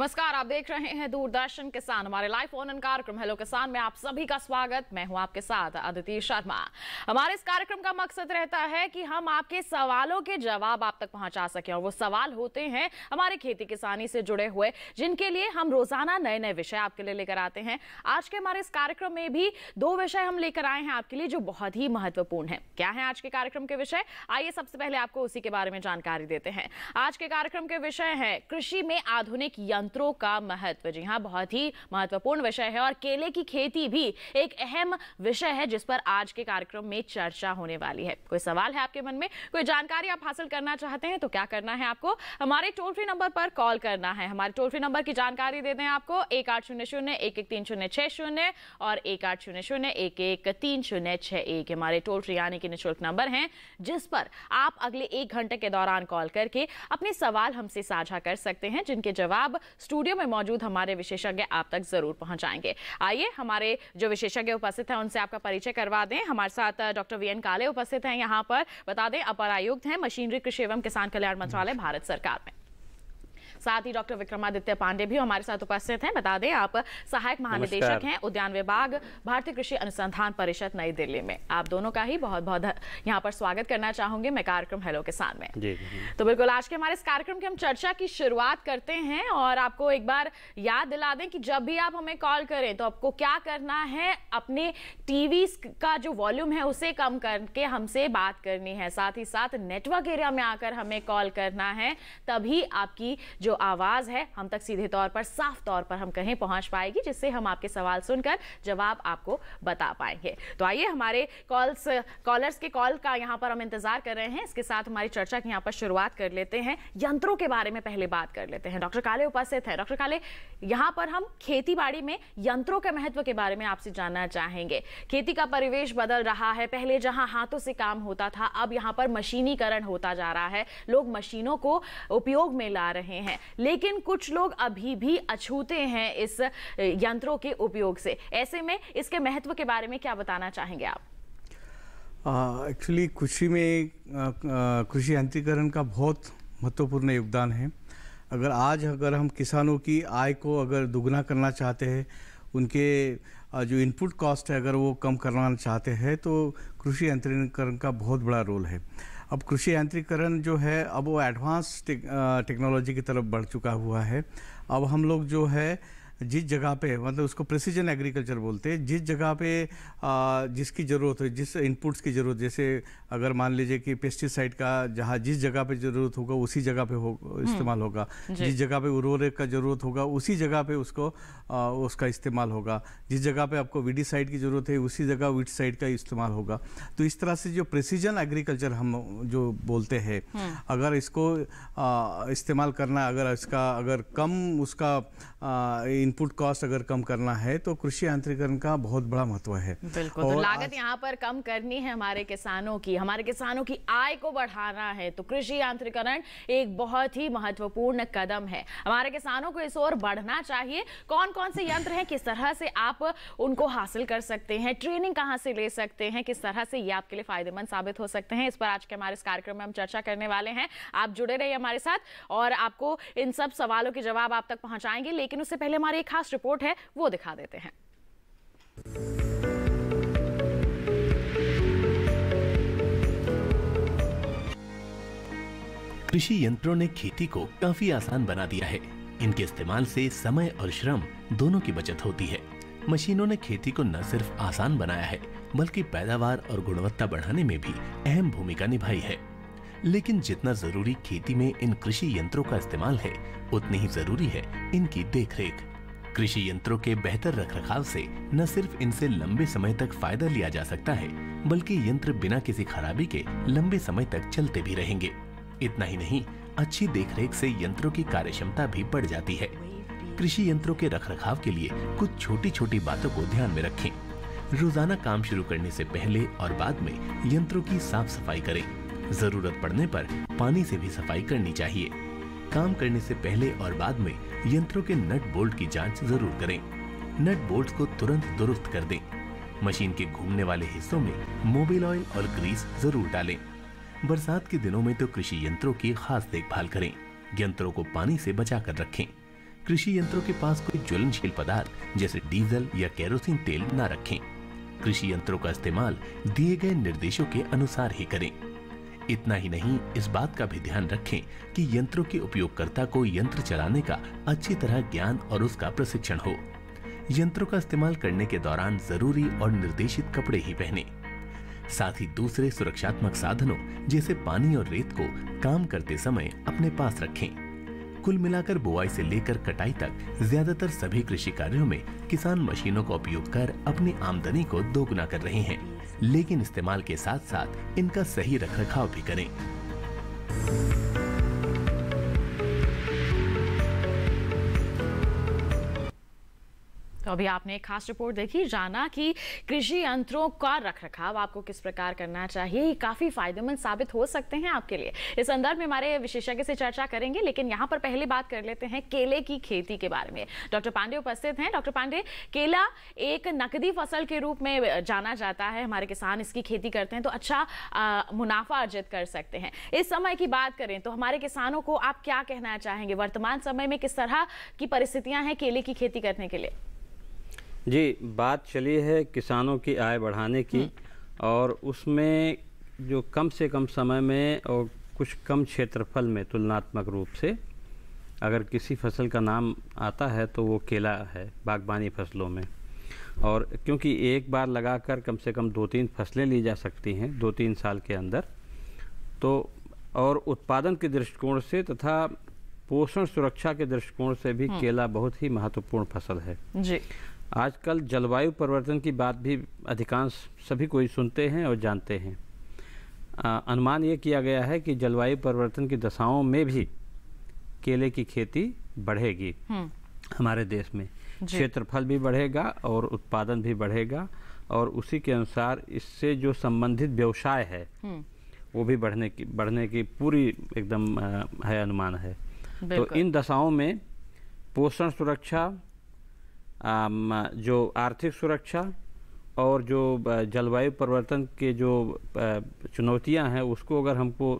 नमस्कार आप देख रहे हैं दूरदर्शन किसान हमारे लाइव ऑन कार्यक्रम हेलो किसान में आप सभी का स्वागत मैं हूं आपके साथ अदिति शर्मा हमारे इस कार्यक्रम का मकसद रहता है कि हम आपके सवालों के जवाब आप तक पहुंचा सके और वो सवाल होते हैं हमारे खेती किसानी से जुड़े हुए जिनके लिए हम रोजाना नए नए विषय आपके लिए लेकर आते हैं आज के हमारे इस कार्यक्रम में भी दो विषय हम लेकर आए हैं आपके लिए जो बहुत ही महत्वपूर्ण है क्या है आज के कार्यक्रम के विषय आइए सबसे पहले आपको उसी के बारे में जानकारी देते हैं आज के कार्यक्रम के विषय है कृषि में आधुनिक यंत्र यंत्रों का महत्व जी हाँ बहुत ही महत्वपूर्ण विषय है और केले की खेती भी एक अहम विषय है जिस पर आज के कार्यक्रम में चर्चा होने वाली है कोई सवाल है आपके मन में कोई जानकारी आप हासिल करना चाहते हैं तो क्या करना है आपको हमारे टोल फ्री नंबर पर कॉल करना है हमारे टोल फ्री नंबर की जानकारी देते हैं आपको एक आठ शून्य शून्य एक एक तीन शून्य छः शून्य और एक आठ शून्य शून्य एक एक तीन शून्य छः एक हमारे टोल फ्री यानी कि निःशुल्क नंबर हैं जिस पर आप अगले एक घंटे के दौरान कॉल करके अपने सवाल हमसे साझा कर सकते हैं जिनके जवाब स्टूडियो में मौजूद हमारे विशेषज्ञ आप तक जरूर पहुंचाएंगे आइए हमारे जो विशेषज्ञ उपस्थित हैं उनसे आपका परिचय करवा दें हमारे साथ डॉक्टर वी काले उपस्थित हैं यहाँ पर बता दें अपर आयुक्त हैं मशीनरी कृषि एवं किसान कल्याण मंत्रालय भारत सरकार में साथ ही डॉक्टर विक्रमादित्य पांडे भी हमारे साथ उपस्थित हैं बता दें आप सहायक महानिदेशक हैं उद्यान विभाग भारतीय कृषि अनुसंधान परिषद नई दिल्ली में आप दोनों का ही बहुत बहुत यहाँ पर स्वागत करना चाहूंगे मैं कार्यक्रम हेलो के साथ में तो बिल्कुल आज के हमारे इस कार्यक्रम की हम चर्चा की शुरुआत करते हैं और आपको एक बार याद दिला दें कि जब भी आप हमें कॉल करें तो आपको क्या करना है अपने टीवी का जो वॉल्यूम है उसे कम करके हमसे बात करनी है साथ ही साथ नेटवर्क एरिया में आकर हमें कॉल करना है तभी आपकी जो जो आवाज़ है हम तक सीधे तौर पर साफ तौर पर हम कहें पहुंच पाएगी जिससे हम आपके सवाल सुनकर जवाब आपको बता पाएंगे तो आइए हमारे कॉल्स कॉलर्स के कॉल का यहाँ पर हम इंतज़ार कर रहे हैं इसके साथ हमारी चर्चा की यहाँ पर शुरुआत कर लेते हैं यंत्रों के बारे में पहले बात कर लेते हैं डॉक्टर काले उपस्थित हैं डॉक्टर काले यहाँ पर हम खेती में यंत्रों के महत्व के बारे में आपसे जानना चाहेंगे खेती का परिवेश बदल रहा है पहले जहाँ हाथों से काम होता था अब यहाँ पर मशीनीकरण होता जा रहा है लोग मशीनों को उपयोग में ला रहे हैं लेकिन कुछ लोग अभी भी अछूते हैं इस यंत्रों के उपयोग से ऐसे में इसके महत्व के बारे में क्या बताना चाहेंगे आप एक्चुअली कृषि में कृषि यंत्रीकरण का बहुत महत्वपूर्ण योगदान है अगर आज अगर हम किसानों की आय को अगर दुगना करना चाहते हैं उनके जो इनपुट कॉस्ट है अगर वो कम करना चाहते हैं तो कृषि यंत्रीकरण का बहुत बड़ा रोल है अब कृषि यांत्रिकरण जो है अब वो एडवांस टेक्नोलॉजी की तरफ बढ़ चुका हुआ है अब हम लोग जो है जिस जगह पे मतलब उसको प्रिसीजन एग्रीकल्चर बोलते हैं जिस जगह पे जिसकी ज़रूरत हो जिस इनपुट्स की ज़रूरत जैसे अगर मान लीजिए कि पेस्टिसाइड का जहाँ जिस जगह पे ज़रूरत होगा उसी जगह पे हो हम्म। इस्तेमाल होगा जिस जगह पे उर्वरक का ज़रूरत होगा उसी जगह पे उसको आ, उसका इस्तेमाल होगा जिस जगह पर आपको विडिसाइड की ज़रूरत है उसी जगह विडिसाइड का इस्तेमाल होगा तो इस तरह से जो प्रिसीजन एग्रीकल्चर हम जो बोलते हैं हम्म। अगर इसको इस्तेमाल करना अगर इसका अगर कम उसका इनपुट कॉस्ट अगर कम करना है तो कृषि यांत्रिकरण का बहुत बड़ा महत्व है बिल्कुल तो लागत यहाँ पर कम करनी है हमारे किसानों की हमारे किसानों की आय को बढ़ाना है तो कृषि यांत्रिकरण एक बहुत ही महत्वपूर्ण कदम है हमारे किसानों को इस ओर बढ़ना चाहिए कौन कौन से यंत्र है किस तरह से आप उनको हासिल कर सकते हैं ट्रेनिंग कहाँ से ले सकते हैं किस तरह से ये आपके लिए फायदेमंद साबित हो सकते हैं इस पर आज के हमारे इस कार्यक्रम में हम चर्चा करने वाले हैं आप जुड़े रहिए हमारे साथ और आपको इन सब सवालों के जवाब आप तक पहुंचाएंगे लेकिन उससे पहले हमारे ये खास रिपोर्ट है वो दिखा देते हैं कृषि यंत्रों ने खेती को काफी आसान बना दिया है इनके इस्तेमाल से समय और श्रम दोनों की बचत होती है मशीनों ने खेती को न सिर्फ आसान बनाया है बल्कि पैदावार और गुणवत्ता बढ़ाने में भी अहम भूमिका निभाई है लेकिन जितना जरूरी खेती में इन कृषि यंत्रों का इस्तेमाल है उतनी ही जरूरी है इनकी देखरेख कृषि यंत्रों के बेहतर रखरखाव से न सिर्फ इनसे लंबे समय तक फायदा लिया जा सकता है बल्कि यंत्र बिना किसी खराबी के लंबे समय तक चलते भी रहेंगे इतना ही नहीं अच्छी देखरेख से यंत्रों की कार्यक्षमता भी बढ़ जाती है कृषि यंत्रों के रखरखाव के लिए कुछ छोटी छोटी बातों को ध्यान में रखें रोजाना काम शुरू करने से पहले और बाद में यंत्रों की साफ सफाई करें जरूरत पड़ने पर पानी से भी सफाई करनी चाहिए काम करने से पहले और बाद में यंत्रों के नट बोल्ट की जांच जरूर करें नट बोल्ट को तुरंत दुरुस्त कर दें मशीन के घूमने वाले हिस्सों में मोबिल ऑयल और ग्रीस जरूर डालें बरसात के दिनों में तो कृषि यंत्रों की खास देखभाल करें यंत्रों को पानी से बचा कर रखें कृषि यंत्रों के पास कोई ज्वलनशील पदार्थ जैसे डीजल या केरोसिन तेल न रखें कृषि यंत्रों का इस्तेमाल दिए गए निर्देशों के अनुसार ही करें इतना ही नहीं इस बात का भी ध्यान रखें कि यंत्रों के उपयोगकर्ता को यंत्र चलाने का अच्छी तरह ज्ञान और उसका प्रशिक्षण हो यंत्रों का इस्तेमाल करने के दौरान जरूरी और निर्देशित कपड़े ही पहने साथ ही दूसरे सुरक्षात्मक साधनों जैसे पानी और रेत को काम करते समय अपने पास रखें कुल मिलाकर बुआई से लेकर कटाई तक ज्यादातर सभी कृषि कार्यों में किसान मशीनों का उपयोग कर अपनी आमदनी को दोगुना कर रहे हैं लेकिन इस्तेमाल के साथ साथ इनका सही रखरखाव भी करें तो अभी आपने एक खास रिपोर्ट देखी जाना कि कृषि यंत्रों का रख रखाव आपको किस प्रकार करना चाहिए काफी फायदेमंद साबित हो सकते हैं आपके लिए इस संदर्भ में हमारे विशेषज्ञ से चर्चा करेंगे लेकिन यहाँ पर पहले बात कर लेते हैं केले की खेती के बारे में डॉक्टर पांडे उपस्थित हैं डॉक्टर पांडे केला एक नकदी फसल के रूप में जाना जाता है हमारे किसान इसकी खेती करते हैं तो अच्छा आ, मुनाफा अर्जित कर सकते हैं इस समय की बात करें तो हमारे किसानों को आप क्या कहना चाहेंगे वर्तमान समय में किस तरह की परिस्थितियां हैं केले की खेती करने के लिए जी बात चली है किसानों की आय बढ़ाने की हम्म। और उसमें जो कम से कम समय में और कुछ कम क्षेत्रफल में तुलनात्मक रूप से अगर किसी फसल का नाम आता है तो वो केला है बागबानी फसलों में और क्योंकि एक बार लगाकर कम से कम दो तीन फसलें ली जा सकती हैं दो तीन साल के अंदर तो और उत्पादन के दृष्टिकोण से तथा पोषण सुरक्षा के दृष्टिकोण से भी हम्म। केला बहुत ही महत्वपूर्ण फसल है जी आजकल जलवायु परिवर्तन की बात भी अधिकांश सभी कोई सुनते हैं और जानते हैं आ, अनुमान ये किया गया है कि जलवायु परिवर्तन की दशाओं में भी केले की खेती बढ़ेगी हम्म। हमारे देश में क्षेत्रफल भी बढ़ेगा और उत्पादन भी बढ़ेगा और उसी के अनुसार इससे जो संबंधित व्यवसाय है हम्म। वो भी बढ़ने की बढ़ने की पूरी एकदम है अनुमान है तो इन दशाओं में पोषण सुरक्षा जो आर्थिक सुरक्षा और जो जलवायु परिवर्तन के जो चुनौतियां हैं उसको अगर हमको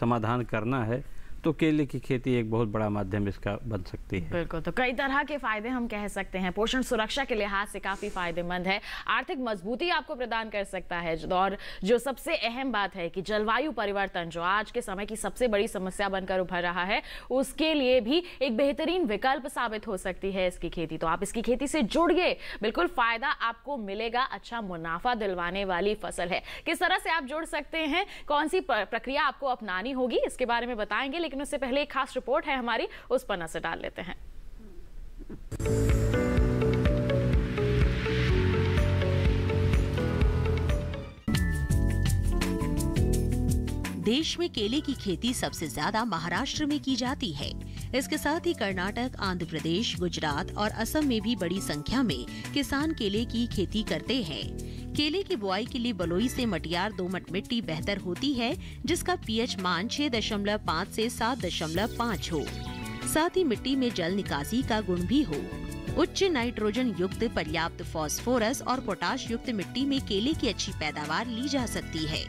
समाधान करना है तो केले की खेती एक बहुत बड़ा माध्यम इसका बन सकती है बिल्कुल तो कई तरह के फायदे हम कह सकते हैं पोषण सुरक्षा के लिहाज से काफी फायदेमंद है आर्थिक मजबूती आपको प्रदान कर सकता है और जो सबसे अहम बात है कि जलवायु परिवर्तन जो आज के समय की सबसे बड़ी समस्या बनकर उभर रहा है उसके लिए भी एक बेहतरीन विकल्प साबित हो सकती है इसकी खेती तो आप इसकी खेती से जुड़िए बिल्कुल फायदा आपको मिलेगा अच्छा मुनाफा दिलवाने वाली फसल है किस तरह से आप जुड़ सकते हैं कौन सी प्रक्रिया आपको अपनानी होगी इसके बारे में बताएंगे लेकिन उससे पहले एक खास रिपोर्ट है हमारी उस पर नजर डाल लेते हैं देश में केले की खेती सबसे ज्यादा महाराष्ट्र में की जाती है इसके साथ ही कर्नाटक आंध्र प्रदेश गुजरात और असम में भी बड़ी संख्या में किसान केले की खेती करते हैं केले की बुआई के लिए बलोई से मटियार दोमट मिट्टी बेहतर होती है जिसका पीएच मान 6.5 दशमलव पाँच ऐसी सात दशमलव पाँच हो साथ ही मिट्टी में जल निकासी का गुण भी हो उच्च नाइट्रोजन युक्त पर्याप्त फास्फोरस और पोटाश युक्त मिट्टी में केले की अच्छी पैदावार ली जा सकती है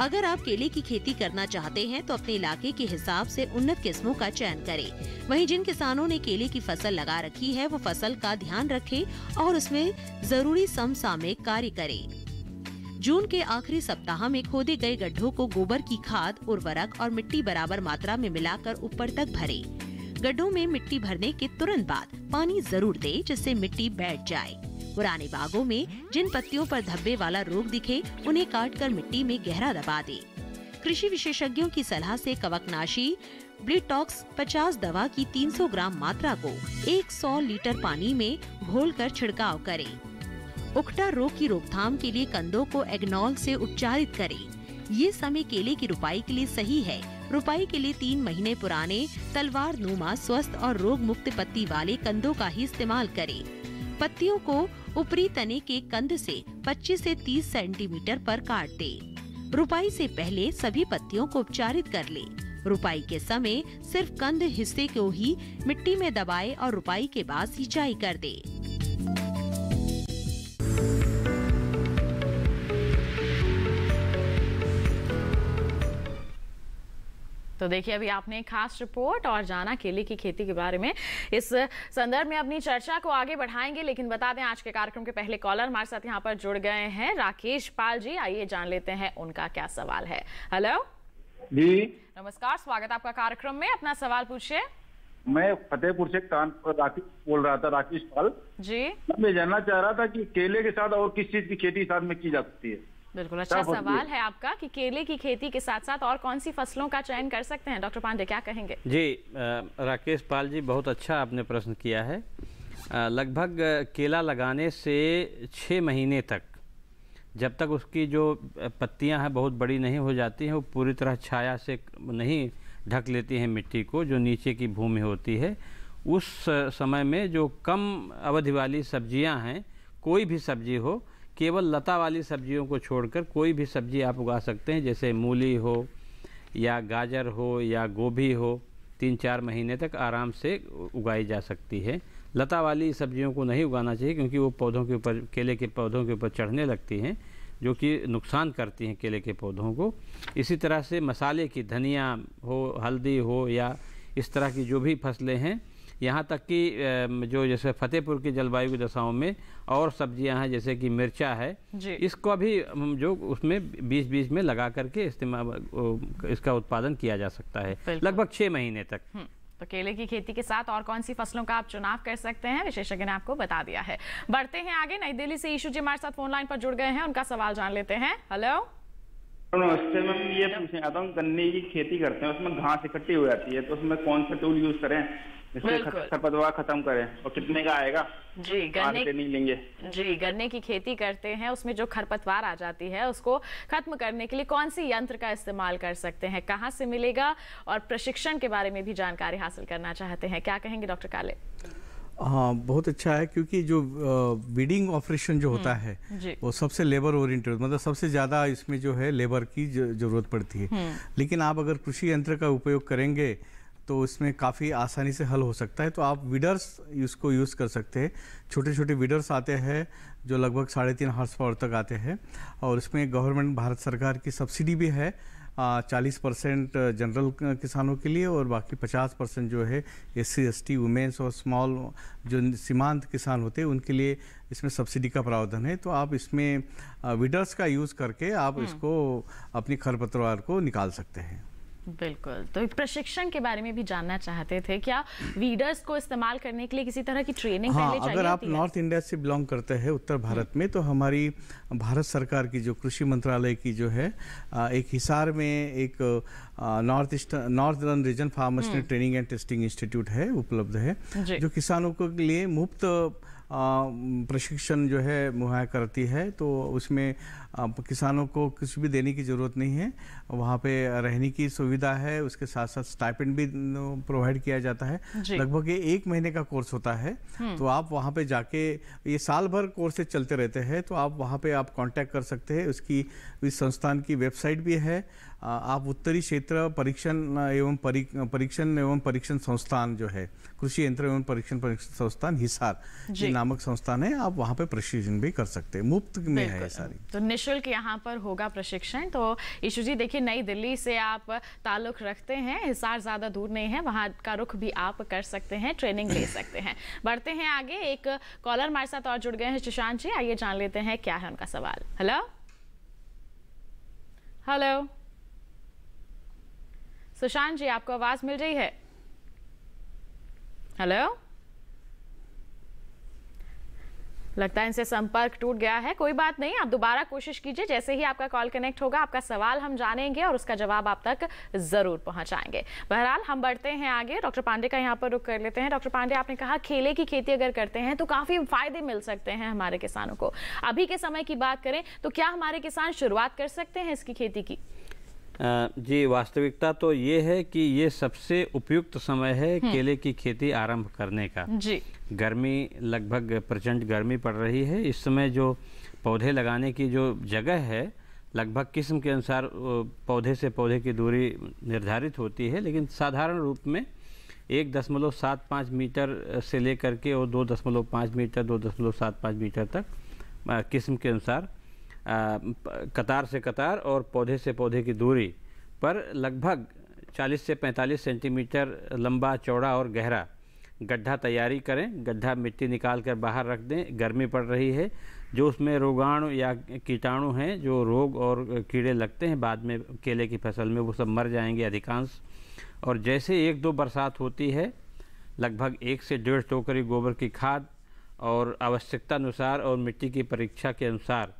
अगर आप केले की खेती करना चाहते हैं तो अपने इलाके के हिसाब से उन्नत किस्मों का चयन करें वहीं जिन किसानों ने केले की फसल लगा रखी है वो फसल का ध्यान रखें और उसमें जरूरी समसामयिक कार्य करें जून के आखिरी सप्ताह में खोदे गए गड्ढों को गोबर की खाद उर्वरक और मिट्टी बराबर मात्रा में मिलाकर ऊपर तक भरे गड्ढों में मिट्टी भरने के तुरंत बाद पानी जरूर दे जिससे मिट्टी बैठ जाए पुराने बागों में जिन पत्तियों पर धब्बे वाला रोग दिखे उन्हें काटकर मिट्टी में गहरा दबा दे कृषि विशेषज्ञों की सलाह से कवकनाशी ब्लिटॉक्स 50 दवा की 300 ग्राम मात्रा को 100 लीटर पानी में घोलकर छिड़काव करें। उखटा रोग की रोकथाम के लिए कंदों को एग्नॉल से उपचारित करें। ये समय केले की रुपाई के लिए सही है रुपाई के लिए तीन महीने पुराने तलवार नुमा स्वस्थ और रोग मुक्त पत्ती वाले कंदों का ही इस्तेमाल करें। पत्तियों को ऊपरी तने के कंध से 25 से 30 सेंटीमीटर पर काट दे रुपाई से पहले सभी पत्तियों को उपचारित कर ले रुपाई के समय सिर्फ कंध हिस्से को ही मिट्टी में दबाए और रुपाई के बाद सिंचाई कर दे तो देखिए अभी आपने खास रिपोर्ट और जाना केले की खेती के बारे में इस संदर्भ में अपनी चर्चा को आगे बढ़ाएंगे लेकिन बता दें आज के कार्यक्रम के पहले कॉलर हमारे साथ यहाँ पर जुड़ गए हैं राकेश पाल जी आइए जान लेते हैं उनका क्या सवाल है हेलो जी नमस्कार स्वागत आपका कार्यक्रम में अपना सवाल पूछिए मैं फतेहपुर से कानपुर राकेश बोल रहा था राकेश पाल जी मैं जानना चाह रहा था कि केले के साथ और किस चीज की खेती साथ में की जा सकती है बिल्कुल अच्छा सवाल है आपका कि केले की खेती के साथ साथ और कौन सी फसलों का चयन कर सकते हैं डॉक्टर पांडे क्या कहेंगे जी राकेश पाल जी बहुत अच्छा आपने प्रश्न किया है लगभग केला लगाने से छः महीने तक जब तक उसकी जो पत्तियां हैं बहुत बड़ी नहीं हो जाती हैं वो पूरी तरह छाया से नहीं ढक लेती हैं मिट्टी को जो नीचे की भूमि होती है उस समय में जो कम अवधि वाली सब्जियां हैं कोई भी सब्जी हो केवल लता वाली सब्जियों को छोड़कर कोई भी सब्जी आप उगा सकते हैं जैसे मूली हो या गाजर हो या गोभी हो तीन चार महीने तक आराम से उगाई जा सकती है लता वाली सब्जियों को नहीं उगाना चाहिए क्योंकि वो पौधों के ऊपर केले के पौधों के ऊपर चढ़ने लगती हैं जो कि नुकसान करती हैं केले के पौधों को इसी तरह से मसाले की धनिया हो हल्दी हो या इस तरह की जो भी फसलें हैं यहाँ तक कि जो जैसे फतेहपुर की जलवायु की दशाओं में और सब्जियां हैं जैसे कि मिर्चा है इसको भी जो उसमें बीच बीच में लगा करके इस्तेमाल इसका उत्पादन किया जा सकता है लगभग छः महीने तक हम्म, तो केले की खेती के साथ और कौन सी फसलों का आप चुनाव कर सकते हैं विशेषज्ञ ने आपको बता दिया है बढ़ते हैं आगे नई दिल्ली से ईशू जी हमारे साथ फोन लाइन पर जुड़ गए हैं उनका सवाल जान लेते हैं हेलो मैम ये पूछना चाहता हूँ गन्ने की खेती करते हैं उसमें घास इकट्ठी हो जाती है तो उसमें कौन सा टूल यूज करें खरपतवार खत्म करें और कितने का आएगा जी गन्ने नहीं लेंगे जी गन्ने की खेती करते हैं उसमें जो खरपतवार आ जाती है उसको खत्म करने के लिए कौन सी यंत्र का इस्तेमाल कर सकते हैं कहाँ से मिलेगा और प्रशिक्षण के बारे में भी जानकारी हासिल करना चाहते हैं क्या कहेंगे डॉक्टर काले हाँ बहुत अच्छा है क्योंकि जो बीडिंग ऑपरेशन जो होता हम्म, है वो सबसे लेबर ओरिएंटेड मतलब सबसे ज़्यादा इसमें जो है लेबर की ज़रूरत पड़ती है हम्म। लेकिन आप अगर कृषि यंत्र का उपयोग करेंगे तो इसमें काफ़ी आसानी से हल हो सकता है तो आप विडर्स इसको यूज़ कर सकते हैं छोटे छोटे विडर्स आते हैं जो लगभग साढ़े तीन हॉर्स पावर तक आते हैं और इसमें गवर्नमेंट भारत सरकार की सब्सिडी भी है चालीस परसेंट जनरल किसानों के लिए और बाकी पचास परसेंट जो है S C S T women's और स्मॉल जो सीमांत किसान होते हैं उनके लिए इसमें सब्सिडी का प्रावधान है तो आप इसमें विडर्स का यूज़ करके आप हम्म। इसको अपनी खरपतवार को निकाल सकते हैं बिल्कुल तो प्रशिक्षण के बारे में भी जानना चाहते थे क्या वीडर्स को इस्तेमाल करने के लिए किसी तरह की ट्रेनिंग हाँ, पहले अगर आप नॉर्थ इंडिया से बिलोंग करते हैं उत्तर हम्म। भारत में तो हमारी भारत सरकार की जो कृषि मंत्रालय की जो है एक हिसार में एक north east northern region farmers hmm. Training and testing institute है उपलब्ध है जो किसानों के लिए मुफ्त प्रशिक्षण जो है मुहैया करती है तो उसमें किसानों को कुछ भी देने की ज़रूरत नहीं है वहाँ पे रहने की सुविधा है उसके साथ साथ स्टाइपेंड भी प्रोवाइड किया जाता है लगभग ये एक महीने का कोर्स होता है हम्म। तो आप वहाँ पे जाके ये साल भर कोर्सेज चलते रहते हैं तो आप वहाँ पे आप कांटेक्ट कर सकते हैं उसकी इस संस्थान की वेबसाइट भी है आप उत्तरी क्षेत्र परीक्षण एवं परीक्षण एवं परीक्षण संस्थान जो है कृषि यंत्र एवं परीक्षण परीक्षण संस्थान हिसार नामक संस्थान है आप वहाँ पे प्रशिक्षण भी कर सकते हैं मुफ्त में है सारी तो निःशुल्क यहाँ पर होगा प्रशिक्षण तो ईशु जी देखिए नई दिल्ली से आप ताल्लुक रखते हैं हिसार ज़्यादा दूर नहीं है वहाँ का रुख भी आप कर सकते हैं ट्रेनिंग ले सकते हैं बढ़ते हैं आगे एक कॉलर हमारे साथ और जुड़ गए हैं सुशांत जी आइए जान लेते हैं क्या है उनका सवाल हेलो हेलो सुशांत जी आपको आवाज मिल रही है हेलो लगता है इनसे संपर्क टूट गया है कोई बात नहीं आप दोबारा कोशिश कीजिए जैसे ही आपका कॉल कनेक्ट होगा आपका सवाल हम जानेंगे और उसका जवाब आप तक जरूर पहुंचाएंगे बहरहाल हम बढ़ते हैं आगे डॉक्टर पांडे का यहाँ पर रुक कर लेते हैं डॉक्टर पांडे आपने कहा खेले की खेती अगर करते हैं तो काफ़ी फायदे मिल सकते हैं हमारे किसानों को अभी के समय की बात करें तो क्या हमारे किसान शुरुआत कर सकते हैं इसकी खेती की जी वास्तविकता तो ये है कि ये सबसे उपयुक्त समय है हम्म। केले की खेती आरंभ करने का जी गर्मी लगभग प्रचंड गर्मी पड़ रही है इस समय जो पौधे लगाने की जो जगह है लगभग किस्म के अनुसार पौधे से पौधे की दूरी निर्धारित होती है लेकिन साधारण रूप में एक दशमलव सात पाँच मीटर से लेकर के और दो दशमलव पाँच मीटर दो दशमलव सात पाँच मीटर तक किस्म के अनुसार कतार से कतार और पौधे से पौधे की दूरी पर लगभग 40 से 45 सेंटीमीटर लंबा चौड़ा और गहरा गड्ढा तैयारी करें गड्ढा मिट्टी निकाल कर बाहर रख दें गर्मी पड़ रही है जो उसमें रोगाणु या कीटाणु हैं जो रोग और कीड़े लगते हैं बाद में केले की फसल में वो सब मर जाएंगे अधिकांश और जैसे एक दो बरसात होती है लगभग एक से डेढ़ टोकरी गोबर की खाद और आवश्यकता अनुसार और मिट्टी की परीक्षा के अनुसार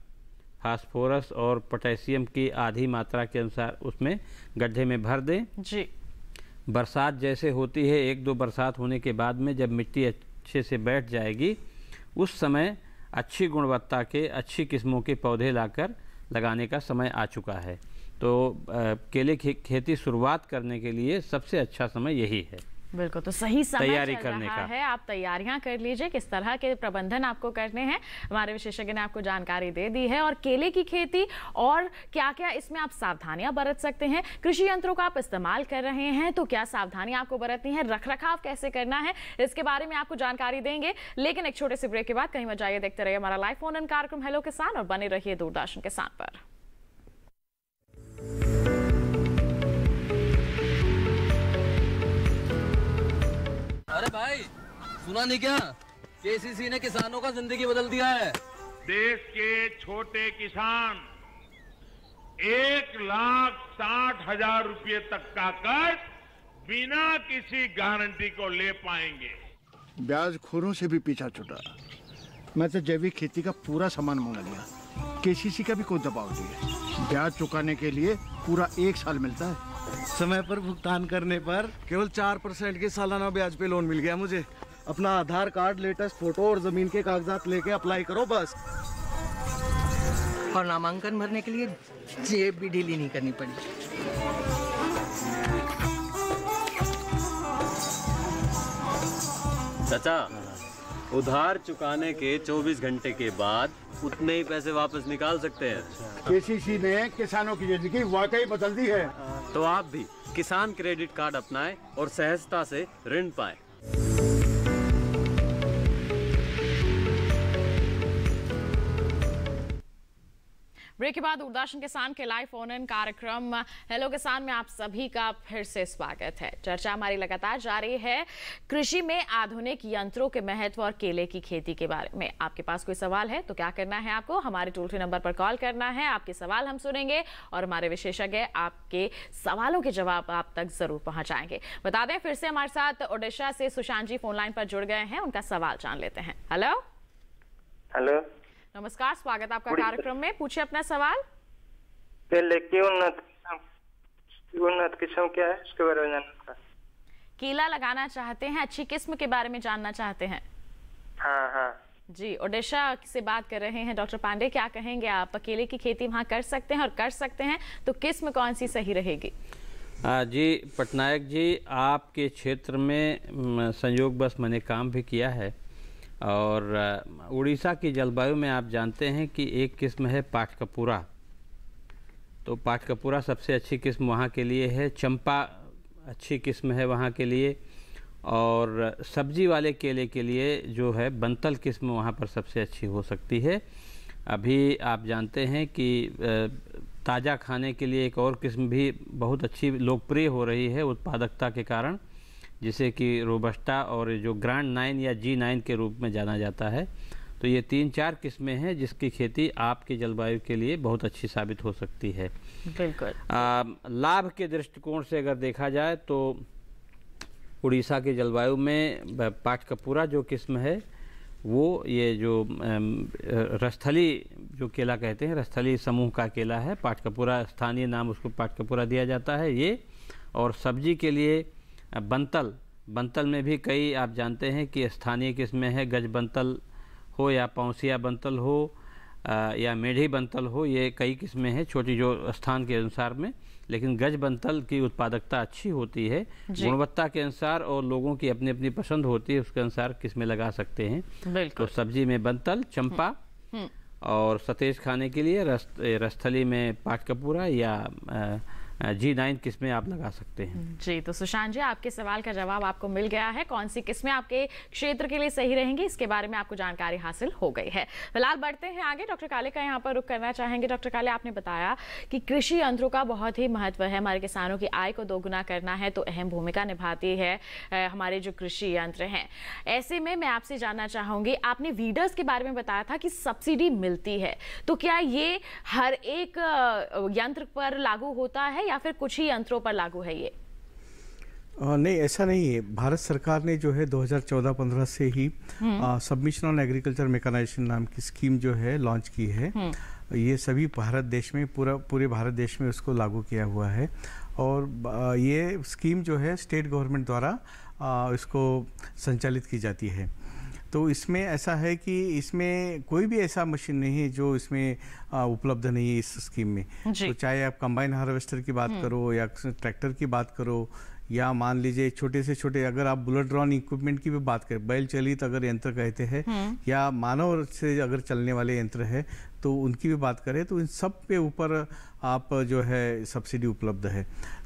फास्फोरस और पोटेशियम की आधी मात्रा के अनुसार उसमें गड्ढे में भर दें जी बरसात जैसे होती है एक दो बरसात होने के बाद में जब मिट्टी अच्छे से बैठ जाएगी उस समय अच्छी गुणवत्ता के अच्छी किस्मों के पौधे लाकर लगाने का समय आ चुका है तो आ, केले की खेती शुरुआत करने के लिए सबसे अच्छा समय यही है बिल्कुल तो सही समय तैयारी करने का है आप तैयारियां कर लीजिए किस तरह के प्रबंधन आपको करने हैं हमारे विशेषज्ञ ने आपको जानकारी दे दी है और केले की खेती और क्या क्या इसमें आप सावधानियां बरत सकते हैं कृषि यंत्रों का आप इस्तेमाल कर रहे हैं तो क्या सावधानियां आपको बरतनी है रख रखाव कैसे करना है इसके बारे में आपको जानकारी देंगे लेकिन एक छोटे से ब्रेक के बाद कहीं मजाइए जाइए देखते रहिए हमारा लाइफ ऑन इन कार्यक्रम हेलो किसान और बने रहिए दूरदर्शन किसान पर अरे भाई सुना नहीं क्या केसीसी ने किसानों का जिंदगी बदल दिया है देश के छोटे किसान एक लाख साठ हजार रूपये तक का कर्ज बिना किसी गारंटी को ले पाएंगे ब्याज खोरों से भी पीछा छुटा मैं तो जैविक खेती का पूरा सामान मंगा लिया केसीसी का भी कोई दबाव नहीं है ब्याज चुकाने के लिए पूरा एक साल मिलता है समय पर भुगतान करने पर केवल चार परसेंट के सालाना ब्याज पे लोन मिल गया मुझे अपना आधार कार्ड लेटेस्ट फोटो और जमीन के कागजात लेके अप्लाई करो बस और नामांकन भरने के लिए जेब भी ढीली नहीं करनी पड़ी चाचा उधार चुकाने के 24 घंटे के बाद उतने ही पैसे वापस निकाल सकते हैं केसीसी ने किसानों की जिंदगी वाकई बदल दी है तो आप भी किसान क्रेडिट कार्ड अपनाएं और सहजता से ऋण पाएं। ब्रेक के बाद दूरदर्शन किसान के लाइव ऑन इन कार्यक्रम हेलो किसान में आप सभी का फिर से स्वागत है चर्चा हमारी लगातार जारी है कृषि में आधुनिक यंत्रों के महत्व और केले की खेती के बारे में आपके पास कोई सवाल है तो क्या करना है आपको हमारे टोल फ्री नंबर पर कॉल करना है आपके सवाल हम सुनेंगे और हमारे विशेषज्ञ आपके सवालों के जवाब आप तक जरूर पहुंचाएंगे बता दें फिर से हमारे साथ ओडिशा से सुशांत जी फोन लाइन पर जुड़ गए हैं उनका सवाल जान लेते हैं हेलो हेलो नमस्कार स्वागत आपका कार्यक्रम में पूछे अपना सवाल केले की उन्नत उन्नत किस्म क्या है उसके बारे में जानना केला लगाना चाहते हैं अच्छी किस्म के बारे में जानना चाहते हैं हाँ हाँ जी ओडिशा से बात कर रहे हैं डॉक्टर पांडे क्या कहेंगे आप केले की खेती वहाँ कर सकते हैं और कर सकते हैं तो किस्म कौन सी सही रहेगी जी पटनायक जी आपके क्षेत्र में संयोग बस मैंने काम भी किया है और उड़ीसा की जलवायु में आप जानते हैं कि एक किस्म है पाटकपुरा तो पाटकपुरा सबसे अच्छी किस्म वहाँ के लिए है चंपा अच्छी किस्म है वहाँ के लिए और सब्जी वाले केले के लिए जो है बंतल किस्म वहाँ पर सबसे अच्छी हो सकती है अभी आप जानते हैं कि ताज़ा खाने के लिए एक और किस्म भी बहुत अच्छी लोकप्रिय हो रही है उत्पादकता के कारण जिसे कि रोबस्टा और जो ग्रांड नाइन या जी नाइन के रूप में जाना जाता है तो ये तीन चार किस्में हैं जिसकी खेती आपकी जलवायु के लिए बहुत अच्छी साबित हो सकती है बिल्कुल लाभ के दृष्टिकोण से अगर देखा जाए तो उड़ीसा के जलवायु में पाटकपूरा जो किस्म है वो ये जो रस्थली जो केला कहते हैं रस्थली समूह का केला है पाटकपूरा स्थानीय नाम उसको पाटकपूरा दिया जाता है ये और सब्जी के लिए बनतल बनतल में भी कई आप जानते हैं कि स्थानीय किस्में हैं गज बनतल हो या पौसिया बनतल हो आ, या मेढ़ी बनतल हो ये कई किस्में हैं छोटी जो स्थान के अनुसार में लेकिन गज बनतल की उत्पादकता अच्छी होती है गुणवत्ता के अनुसार और लोगों की अपनी अपनी पसंद होती है उसके अनुसार किस्में लगा सकते हैं तो सब्जी में बंतल चंपा हम्म, हम्म। और सतेज खाने के लिए रस रस्थली में पाटकपूरा या आ, जी नाइन किस्में आप लगा सकते हैं हम्म, जी तो सुशांत जी आपके सवाल का जवाब आपको मिल गया है कौन सी किस्में आपके क्षेत्र के लिए सही रहेंगी इसके बारे में आपको जानकारी हासिल हो गई है फिलहाल बढ़ते हैं आगे डॉक्टर काले का यहाँ पर रुख करना चाहेंगे डॉक्टर काले आपने बताया कि कृषि यंत्रों का बहुत ही महत्व है हमारे किसानों की आय को दोगुना करना है तो अहम भूमिका निभाती है हमारे जो कृषि यंत्र हैं ऐसे में मैं आपसे जानना चाहूँगी आपने वीडर्स के बारे में बताया था कि सब्सिडी मिलती है तो क्या ये हर एक यंत्र पर लागू होता है या फिर कुछ ही यंत्रों पर लागू है ये नहीं ऐसा नहीं है भारत सरकार ने जो है 2014-15 से ही सबमिशन ऑन एग्रीकल्चर मेकनाइजेशन नाम की स्कीम जो है लॉन्च की है हम्म। ये सभी भारत देश में पूरा पूरे भारत देश में उसको लागू किया हुआ है और ये स्कीम जो है स्टेट गवर्नमेंट द्वारा इसको संचालित की जाती है तो इसमें ऐसा है कि इसमें कोई भी ऐसा मशीन नहीं है जो इसमें उपलब्ध नहीं है इस स्कीम में तो चाहे आप कंबाइन हार्वेस्टर की बात हम्म। करो या ट्रैक्टर की बात करो या मान लीजिए छोटे से छोटे अगर आप बुलेट ड्रॉन इक्विपमेंट की भी बात करें बैल चलित अगर यंत्र कहते हैं हम्म। या मानव से अगर चलने वाले यंत्र है तो उनकी भी बात करें तो इन सब पे ऊपर आप जो है सब्सिडी उपलब्ध है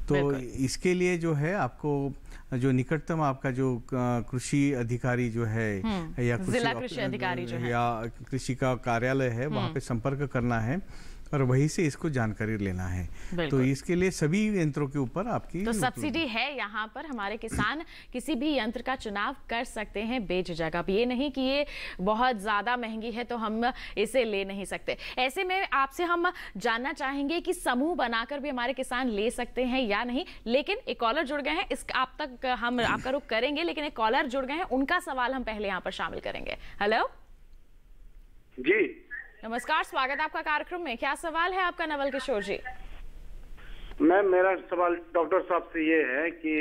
तो इसके लिए जो है आपको जो निकटतम आपका जो कृषि अधिकारी जो है हम्म, या कृषि अधिकारी जो है या कृषि का कार्यालय है वहाँ हम्म। पे संपर्क करना है और वहीं से इसको जानकारी लेना है तो इसके लिए सभी यंत्रों के ऊपर आपकी तो सब्सिडी है यहाँ पर हमारे किसान किसी भी यंत्र का चुनाव कर सकते हैं बेझिझक जगह ये नहीं कि ये बहुत ज़्यादा महंगी है तो हम इसे ले नहीं सकते ऐसे में आपसे हम जानना चाहेंगे कि समूह बनाकर भी हमारे किसान ले सकते हैं या नहीं लेकिन एक कॉलर जुड़ गए हैं इस आप तक हम आपका रुख करेंगे लेकिन एक कॉलर जुड़ गए हैं उनका सवाल हम पहले यहाँ पर शामिल करेंगे हेलो जी नमस्कार स्वागत आपका कार्यक्रम में क्या सवाल है आपका नवल किशोर जी मैम मेरा सवाल डॉक्टर साहब से ये है कि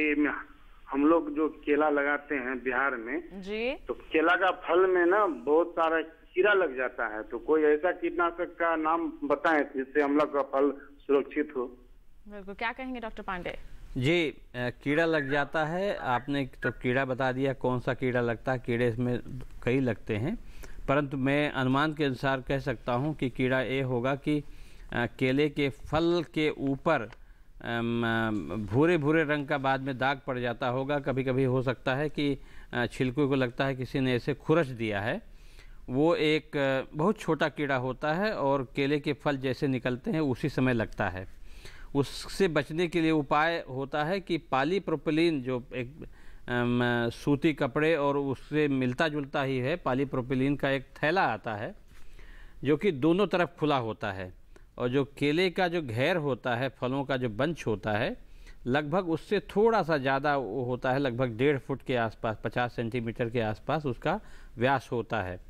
हम लोग जो केला लगाते हैं बिहार में जी तो केला का फल में ना बहुत सारा कीड़ा लग जाता है तो कोई ऐसा कीटनाशक का नाम बताएं जिससे हम लोग का फल सुरक्षित हो बिल्कुल क्या कहेंगे डॉक्टर पांडे जी कीड़ा लग जाता है आपने तो कीड़ा बता दिया कौन सा कीड़ा लगता है कीड़े इसमें कई लगते हैं परंतु मैं अनुमान के अनुसार कह सकता हूँ कि कीड़ा ये होगा कि केले के फल के ऊपर भूरे भूरे रंग का बाद में दाग पड़ जाता होगा कभी कभी हो सकता है कि छिलकों को लगता है किसी ने ऐसे खुरच दिया है वो एक बहुत छोटा कीड़ा होता है और केले के फल जैसे निकलते हैं उसी समय लगता है उससे बचने के लिए उपाय होता है कि पाली प्रोपिलीन जो एक सूती कपड़े और उससे मिलता जुलता ही है पालीप्रोपिलीन का एक थैला आता है जो कि दोनों तरफ खुला होता है और जो केले का जो घेर होता है फलों का जो बंच होता है लगभग उससे थोड़ा सा ज़्यादा होता है लगभग डेढ़ फुट के आसपास पचास सेंटीमीटर के आसपास उसका व्यास होता है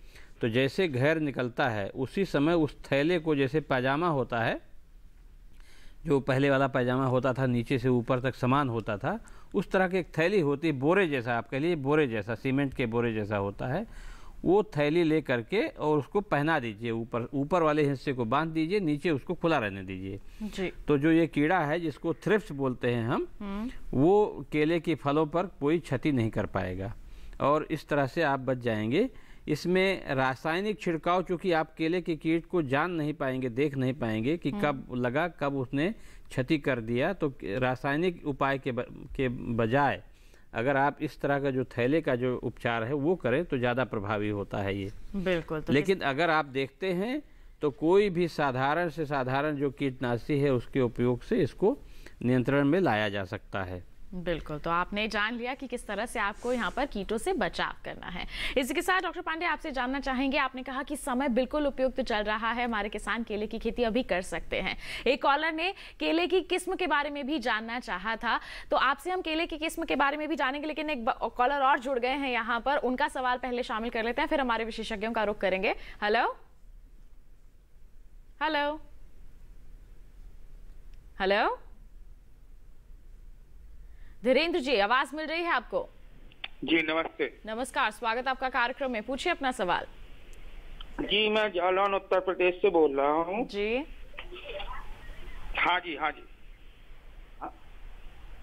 तो जैसे घेर निकलता है उसी समय उस थैले को जैसे पैजामा होता है जो पहले वाला पैजामा होता था नीचे से ऊपर तक समान होता था उस तरह की एक थैली होती है बोरे जैसा आप कह बोरे जैसा सीमेंट के बोरे जैसा होता है वो थैली ले करके और उसको पहना दीजिए ऊपर ऊपर वाले हिस्से को बांध दीजिए नीचे उसको खुला रहने दीजिए तो जो ये कीड़ा है जिसको थ्रिप्स बोलते हैं हम हम्म। वो केले के फलों पर कोई क्षति नहीं कर पाएगा और इस तरह से आप बच जाएंगे इसमें रासायनिक छिड़काव चूँकि आप केले के कीट को जान नहीं पाएंगे देख नहीं पाएंगे कि हम्म। कब लगा कब उसने क्षति कर दिया तो रासायनिक उपाय के के बजाय अगर आप इस तरह का जो थैले का जो उपचार है वो करें तो ज़्यादा प्रभावी होता है ये बिल्कुल तो लेकिन अगर आप देखते हैं तो कोई भी साधारण से साधारण जो कीटनाशी है उसके उपयोग से इसको नियंत्रण में लाया जा सकता है बिल्कुल तो आपने जान लिया कि किस तरह से आपको यहाँ पर कीटों से बचाव करना है इसी के साथ डॉक्टर पांडे आपसे जानना चाहेंगे आपने कहा कि समय बिल्कुल उपयुक्त तो चल रहा है हमारे किसान केले की खेती अभी कर सकते हैं एक कॉलर ने केले की किस्म के बारे में भी जानना चाहा था तो आपसे हम केले की किस्म के बारे में भी जानेंगे लेकिन एक कॉलर और जुड़ गए हैं यहाँ पर उनका सवाल पहले शामिल कर लेते हैं फिर हमारे विशेषज्ञों का रुख करेंगे hello hello hello Dhirendra ji आवाज मिल रही है आपको जी नमस्ते नमस्कार स्वागत आपका कार्यक्रम में पूछिए अपना सवाल जी मैं जालौन उत्तर प्रदेश से बोल रहा हूँ जी हाँ जी हाँ जी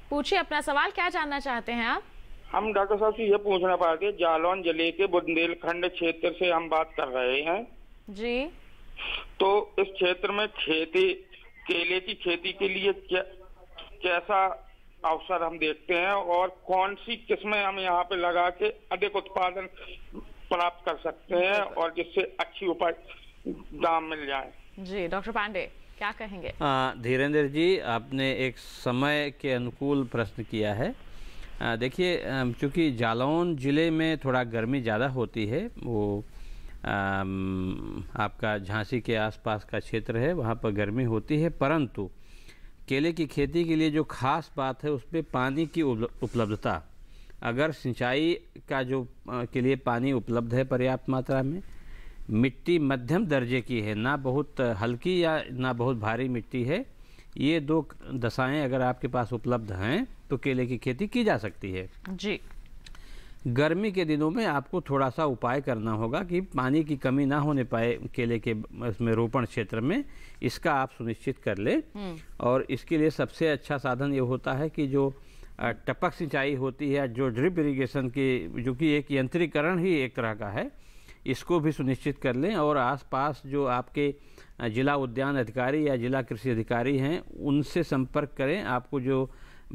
पूछिए अपना सवाल क्या जानना चाहते हैं आप हम डॉक्टर साहब से ये पूछना रहे जालौन जिले के बुंदेलखंड क्षेत्र से हम बात कर रहे हैं जी तो इस क्षेत्र में खेती केले की खेती के लिए क्या कैसा अवसर हम देखते हैं और कौन सी किस्में हम यहाँ पे लगा के अधिक उत्पादन प्राप्त कर सकते हैं और जिससे अच्छी उपज दाम मिल जाए जी डॉक्टर पांडे क्या कहेंगे धीरेन्द्र जी आपने एक समय के अनुकूल प्रश्न किया है देखिए चूँकि जालौन ज़िले में थोड़ा गर्मी ज़्यादा होती है वो आ, आपका झांसी के आसपास का क्षेत्र है वहाँ पर गर्मी होती है परंतु केले की खेती के लिए जो खास बात है उस पर पानी की उपलब्धता अगर सिंचाई का जो के लिए पानी उपलब्ध है पर्याप्त मात्रा में मिट्टी मध्यम दर्जे की है ना बहुत हल्की या ना बहुत भारी मिट्टी है ये दो दशाएं अगर आपके पास उपलब्ध हैं तो केले की खेती की जा सकती है जी गर्मी के दिनों में आपको थोड़ा सा उपाय करना होगा कि पानी की कमी ना होने पाए केले के इसमें रोपण क्षेत्र में इसका आप सुनिश्चित कर ले हम्म। और इसके लिए सबसे अच्छा साधन ये होता है कि जो टपक सिंचाई होती है जो ड्रिप इरिगेशन की जो कि एक यंत्रीकरण ही एक तरह का है इसको भी सुनिश्चित कर लें और आसपास जो आपके जिला उद्यान अधिकारी या जिला कृषि अधिकारी हैं उनसे संपर्क करें आपको जो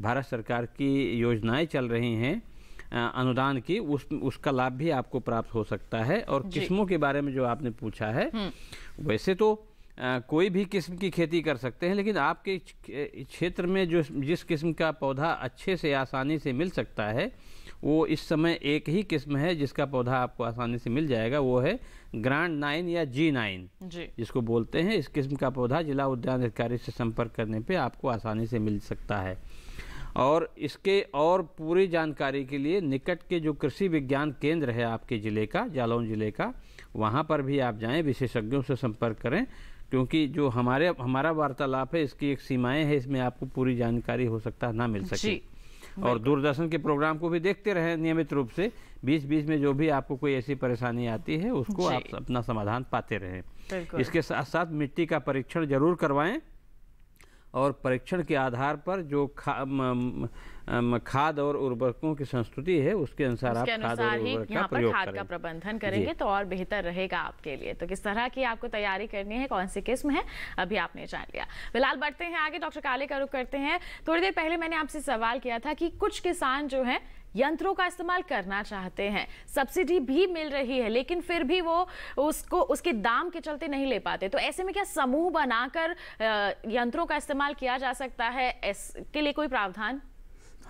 भारत सरकार की योजनाएं चल रही हैं अनुदान की उस उसका लाभ भी आपको प्राप्त हो सकता है और किस्मों के बारे में जो आपने पूछा है हम्म। वैसे तो आ, कोई भी किस्म की खेती कर सकते हैं लेकिन आपके क्षेत्र में जो जिस किस्म का पौधा अच्छे से आसानी से मिल सकता है वो इस समय एक ही किस्म है जिसका पौधा आपको आसानी से मिल जाएगा वो है ग्रांड नाइन या जी नाइन जिसको बोलते हैं इस किस्म का पौधा जिला उद्यान अधिकारी से संपर्क करने पे आपको आसानी से मिल सकता है और इसके और पूरी जानकारी के लिए निकट के जो कृषि विज्ञान केंद्र है आपके ज़िले का जालौन ज़िले का वहाँ पर भी आप जाएं विशेषज्ञों से संपर्क करें क्योंकि जो हमारे हमारा वार्तालाप है इसकी एक सीमाएं हैं इसमें आपको पूरी जानकारी हो सकता ना मिल सके और दूरदर्शन के प्रोग्राम को भी देखते रहें नियमित रूप से बीच बीच में जो भी आपको कोई ऐसी परेशानी आती है उसको आप अपना समाधान पाते रहें इसके साथ साथ मिट्टी का परीक्षण जरूर करवाएं और परीक्षण के आधार पर जो खा खाद और उर्वरकों की संस्तुति है उसके अनुसार आप खाद और उर्वरक का प्रयोग खाद का प्रबंधन करेंगे तो और बेहतर रहेगा आपके लिए तो किस तरह की आपको तैयारी करनी है कौन सी किस्म है अभी आपने जान लिया फिलहाल बढ़ते हैं आगे डॉक्टर काले का रुख करते हैं थोड़ी देर पहले मैंने आपसे सवाल किया था कि कुछ किसान जो है यंत्रों का इस्तेमाल करना चाहते हैं सब्सिडी भी मिल रही है लेकिन फिर भी वो उसको उसके दाम के चलते नहीं ले पाते तो ऐसे में क्या समूह बनाकर यंत्रों का इस्तेमाल किया जा सकता है इसके लिए कोई प्रावधान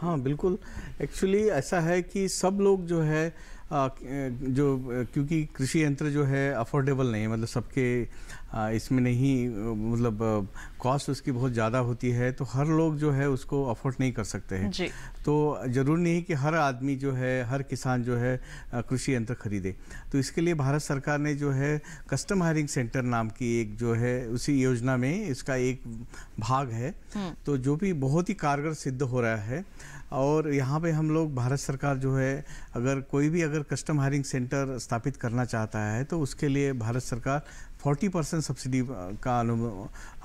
हाँ बिल्कुल एक्चुअली ऐसा है कि सब लोग जो है जो क्योंकि कृषि यंत्र जो है अफोर्डेबल नहीं है मतलब सबके इसमें नहीं मतलब कॉस्ट उसकी बहुत ज़्यादा होती है तो हर लोग जो है उसको अफोर्ड नहीं कर सकते हैं तो जरूर नहीं कि हर आदमी जो है हर किसान जो है कृषि यंत्र खरीदे तो इसके लिए भारत सरकार ने जो है कस्टम हायरिंग सेंटर नाम की एक जो है उसी योजना में इसका एक भाग है हम्म। तो जो भी बहुत ही कारगर सिद्ध हो रहा है और यहाँ पे हम लोग भारत सरकार जो है अगर कोई भी अगर कस्टम हायरिंग सेंटर स्थापित करना चाहता है तो उसके लिए भारत सरकार 40 परसेंट सब्सिडी का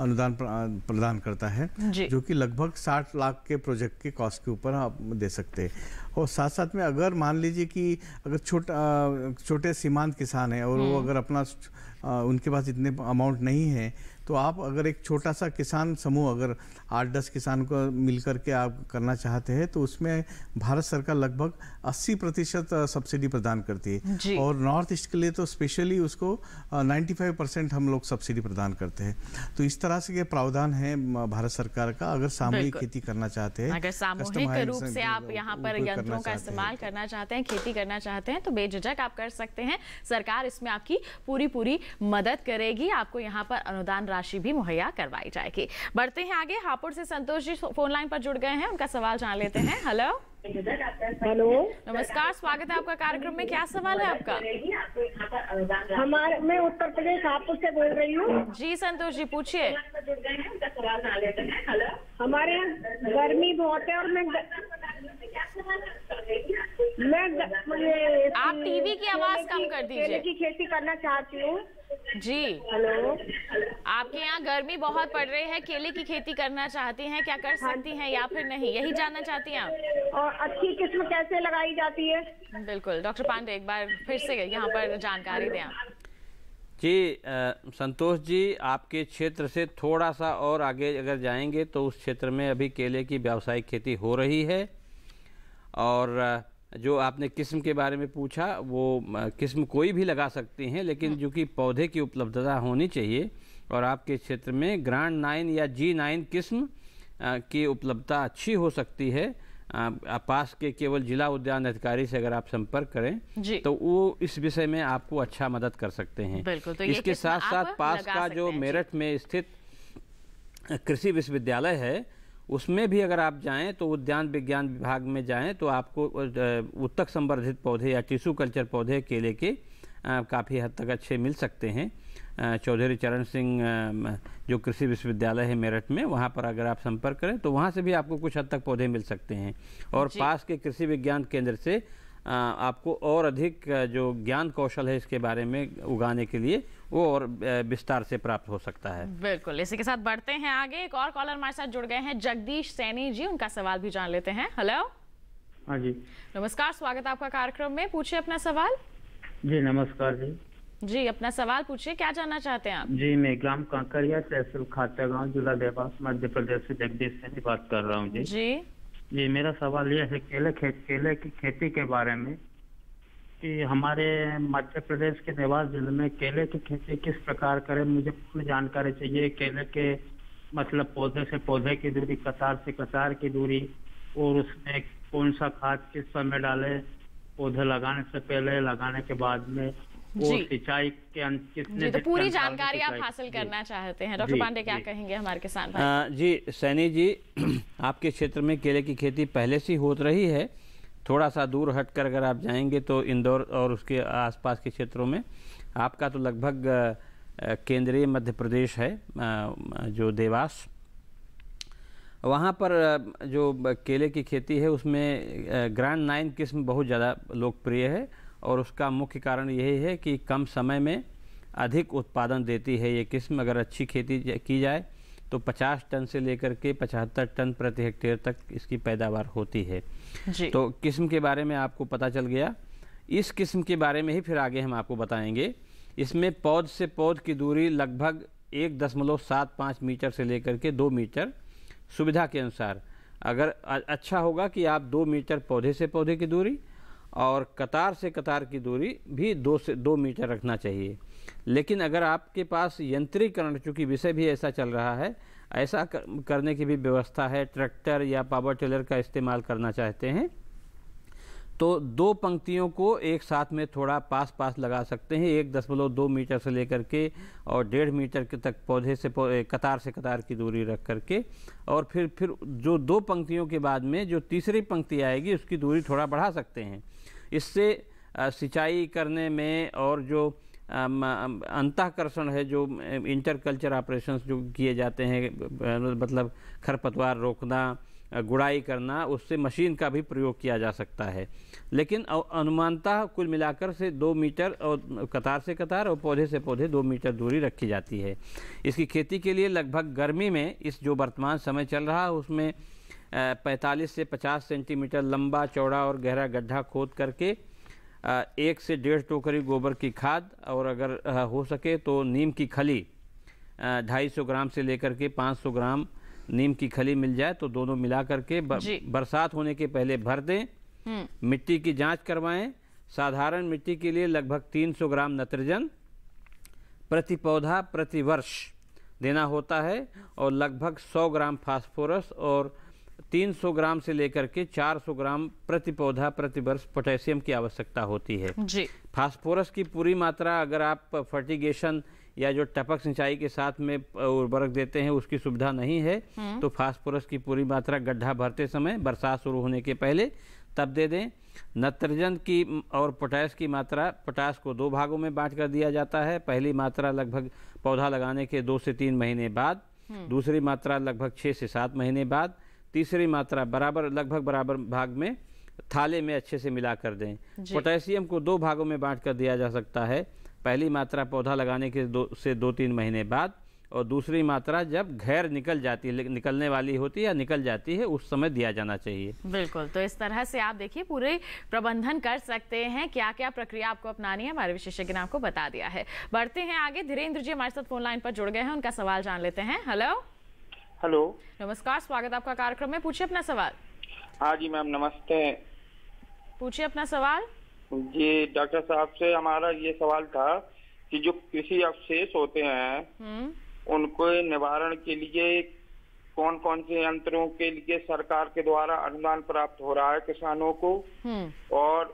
अनुदान प्रदान करता है जो कि लगभग 60 लाख के प्रोजेक्ट के कॉस्ट के ऊपर आप दे सकते हैं और साथ साथ में अगर मान लीजिए कि अगर छोटा छोटे सीमांत किसान हैं और वो हम्म। अगर अपना उनके पास इतने अमाउंट नहीं है तो आप अगर एक छोटा सा किसान समूह अगर आठ दस किसान को मिलकर के आप करना चाहते हैं तो उसमें भारत सरकार लगभग 80 प्रतिशत सब्सिडी प्रदान करती है और नॉर्थ ईस्ट के लिए तो स्पेशली उसको 95 परसेंट हम लोग सब्सिडी प्रदान करते हैं तो इस तरह से ये प्रावधान है भारत सरकार का अगर सामूहिक खेती करना चाहते हैं अगर सामूहिक रूप से आप यहाँ पर यंत्रों का इस्तेमाल करना चाहते हैं खेती करना चाहते हैं तो बेझिझक आप कर सकते हैं सरकार इसमें आपकी पूरी पूरी मदद करेगी आपको यहाँ पर अनुदान राशि भी मुहैया करवाई जाएगी बढ़ते हैं आगे हापुड़ से संतोष जी फोन लाइन पर जुड़ गए हैं उनका सवाल जान लेते हैं हेलो हेलो नमस्कार स्वागत है आपका कार्यक्रम में क्या सवाल है आपका हमारे मैं उत्तर प्रदेश हापुड़ से बोल रही हूँ जी संतोष जी पूछिए हमारे यहाँ गर्मी बहुत है और मैं मैं आप टीवी की आवाज कम कर दीजिए की खेती करना चाहती हूँ जी हेलो आपके यहाँ गर्मी बहुत पड़ रही है केले की खेती करना चाहती हैं क्या कर हाँ सकती हैं या फिर नहीं यही जानना चाहती हैं आप और अच्छी किस्म कैसे लगाई जाती है बिल्कुल डॉक्टर पांडे एक बार फिर से यहाँ पर जानकारी दें जी संतोष जी आपके क्षेत्र से थोड़ा सा और आगे अगर जाएंगे तो उस क्षेत्र में अभी केले की व्यावसायिक खेती हो रही है और जो आपने किस्म के बारे में पूछा वो किस्म कोई भी लगा सकते हैं लेकिन जो हाँ। कि पौधे की उपलब्धता होनी चाहिए और आपके क्षेत्र में ग्रांड नाइन या जी नाइन किस्म की उपलब्धता अच्छी हो सकती है आप पास के केवल जिला उद्यान अधिकारी से अगर आप संपर्क करें तो वो इस विषय में आपको अच्छा मदद कर सकते हैं तो इसके साथ साथ पास का जो मेरठ में स्थित कृषि विश्वविद्यालय है उसमें भी अगर आप जाएं तो उद्यान विज्ञान विभाग में जाएं तो आपको उत्तक संवर्धित पौधे या टिशू कल्चर पौधे केले के काफ़ी हद तक अच्छे मिल सकते हैं चौधरी चरण सिंह जो कृषि विश्वविद्यालय है मेरठ में वहाँ पर अगर आप संपर्क करें तो वहाँ से भी आपको कुछ हद तक पौधे मिल सकते हैं और पास के कृषि विज्ञान केंद्र से आपको और अधिक जो ज्ञान कौशल है इसके बारे में उगाने के लिए वो और विस्तार से प्राप्त हो सकता है बिल्कुल इसी के साथ बढ़ते हैं आगे एक और कॉलर हमारे साथ जुड़ गए हैं जगदीश सैनी जी उनका सवाल भी जान लेते हैं हेलो हाँ जी नमस्कार स्वागत आपका कार्यक्रम में पूछिए अपना सवाल जी नमस्कार जी जी अपना सवाल पूछिए क्या जानना चाहते हैं आप जी मैं ग्राम कांकरिया तहसील खाचा गाँव जिला देवास मध्य प्रदेश से जगदीश सैनी बात कर रहा हूँ जी जी जी मेरा सवाल यह है केले खे, केले की खेती के बारे में कि हमारे मध्य प्रदेश के देवास जिले में केले की खेती किस प्रकार करें मुझे पूर्ण जानकारी चाहिए केले के मतलब पौधे से पौधे की दूरी कतार से कतार की दूरी और उसमें कौन सा खाद किस समय डालें पौधे लगाने से पहले लगाने के बाद में सिंचाई के किसने जी तो पूरी जानकारी आप हासिल करना चाहते हैं डॉक्टर पांडे क्या कहेंगे हमारे किसान भाई जी सैनी जी आपके क्षेत्र में केले की खेती पहले से हो रही है थोड़ा सा दूर हट कर अगर आप जाएंगे तो इंदौर और उसके आसपास के क्षेत्रों में आपका तो लगभग केंद्रीय मध्य प्रदेश है जो देवास वहाँ पर जो केले की खेती है उसमें ग्रैंड नाइन किस्म बहुत ज़्यादा लोकप्रिय है और उसका मुख्य कारण यही है कि कम समय में अधिक उत्पादन देती है ये किस्म अगर अच्छी खेती की जाए तो 50 टन से लेकर के 75 टन प्रति हेक्टेयर तक इसकी पैदावार होती है जी। तो किस्म के बारे में आपको पता चल गया इस किस्म के बारे में ही फिर आगे हम आपको बताएंगे इसमें पौध से पौध की दूरी लगभग एक दशमलव सात पाँच मीटर से लेकर के दो मीटर सुविधा के अनुसार अगर अच्छा होगा कि आप दो मीटर पौधे से पौधे की दूरी और कतार से कतार की दूरी भी दो से दो मीटर रखना चाहिए लेकिन अगर आपके पास यंत्रीकरण चूँकि विषय भी ऐसा चल रहा है ऐसा कर, करने की भी व्यवस्था है ट्रैक्टर या पावर टिलर का इस्तेमाल करना चाहते हैं तो दो पंक्तियों को एक साथ में थोड़ा पास पास लगा सकते हैं एक दशमलव दो मीटर से लेकर के और डेढ़ मीटर के तक पौधे से पौधे, कतार से कतार की दूरी रख करके और फिर फिर जो दो पंक्तियों के बाद में जो तीसरी पंक्ति आएगी उसकी दूरी थोड़ा बढ़ा सकते हैं इससे सिंचाई करने में और जो अंतःकर्षण है जो इंटर कल्चर ऑपरेशन जो किए जाते हैं मतलब खरपतवार रोकना गुड़ाई करना उससे मशीन का भी प्रयोग किया जा सकता है लेकिन अनुमानतः कुल मिलाकर से दो मीटर और कतार से कतार और पौधे से पौधे दो मीटर दूरी रखी जाती है इसकी खेती के लिए लगभग गर्मी में इस जो वर्तमान समय चल रहा है उसमें 45 से 50 सेंटीमीटर लंबा चौड़ा और गहरा गड्ढा खोद करके एक से डेढ़ टोकरी गोबर की खाद और अगर हो सके तो नीम की खली ढाई सौ ग्राम से लेकर के पाँच सौ ग्राम नीम की खली मिल जाए तो दोनों मिला करके बरसात होने के पहले भर दें हम्म। मिट्टी की जांच करवाएं साधारण मिट्टी के लिए लगभग 300 ग्राम नत्रजन प्रति पौधा प्रति वर्ष देना होता है और लगभग 100 ग्राम फास्फोरस और 300 ग्राम से लेकर के 400 ग्राम प्रति पौधा प्रति वर्ष पोटेशियम की आवश्यकता होती है जी फास्फोरस की पूरी मात्रा अगर आप फर्टिगेशन या जो टपक सिंचाई के साथ में उर्वरक देते हैं उसकी सुविधा नहीं है हम्म। तो फास्फोरस की पूरी मात्रा गड्ढा भरते समय बरसात शुरू होने के पहले तब दे दें नत्रजन की और पोटास की मात्रा पोटास को दो भागों में बांट कर दिया जाता है पहली मात्रा लगभग पौधा लगाने के दो से तीन महीने बाद हम्म। दूसरी मात्रा लगभग छः से सात महीने बाद तीसरी मात्रा बराबर लगभग बराबर भाग में थाले में अच्छे से मिला कर दें पोटेशियम को दो भागों में बांट कर दिया जा सकता है पहली मात्रा पौधा लगाने के दो से दो तीन महीने बाद और दूसरी मात्रा जब घर निकल जाती है निकलने वाली होती है या निकल जाती है उस समय दिया जाना चाहिए बिल्कुल तो इस तरह से आप देखिए पूरे प्रबंधन कर सकते हैं क्या क्या प्रक्रिया आपको अपनानी है हमारे विशेषज्ञ ने आपको बता दिया है बढ़ते हैं आगे धीरेन्द्र जी हमारे साथ फोन लाइन पर जुड़ गए हैं उनका सवाल जान लेते हैं हेलो हेलो नमस्कार स्वागत आपका कार्यक्रम में पूछिए अपना सवाल हाँ जी मैम नमस्ते पूछिए अपना सवाल जी डॉक्टर साहब से हमारा ये सवाल था कि जो कृषि अवशेष होते हैं हम्म। उनको निवारण के लिए कौन कौन से यंत्रों के लिए सरकार के द्वारा अनुदान प्राप्त हो रहा है किसानों को हम्म। और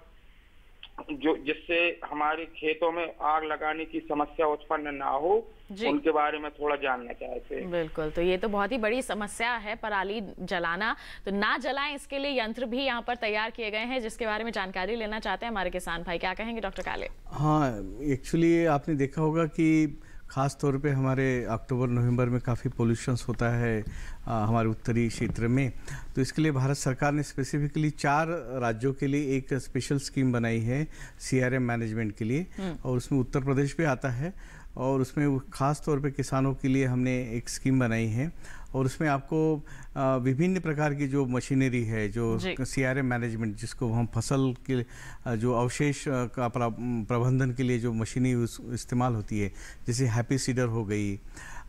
जो जिससे हमारे खेतों में आग लगाने की समस्या उत्पन्न ना हो उनके बारे में थोड़ा जानना चाहते बिल्कुल तो ये तो बहुत ही बड़ी समस्या है पराली जलाना तो ना जलाएं इसके लिए यंत्र भी यहाँ पर तैयार किए गए हैं जिसके बारे में जानकारी लेना चाहते हैं हमारे किसान भाई क्या कहेंगे डॉक्टर काले हाँ एक्चुअली आपने देखा होगा कि ख़ास तौर पे हमारे अक्टूबर नवंबर में काफ़ी पोल्यूशंस होता है आ, हमारे उत्तरी क्षेत्र में तो इसके लिए भारत सरकार ने स्पेसिफिकली चार राज्यों के लिए एक स्पेशल स्कीम बनाई है सीआरएम मैनेजमेंट के लिए हम्म। और उसमें उत्तर प्रदेश भी आता है और उसमें ख़ास तौर पे किसानों के लिए हमने एक स्कीम बनाई है और उसमें आपको विभिन्न प्रकार की जो मशीनरी है जो सीआरए मैनेजमेंट जिसको हम फसल के जो अवशेष का प्रबंधन के लिए जो मशीनी इस्तेमाल होती है जैसे हैप्पी सीडर हो गई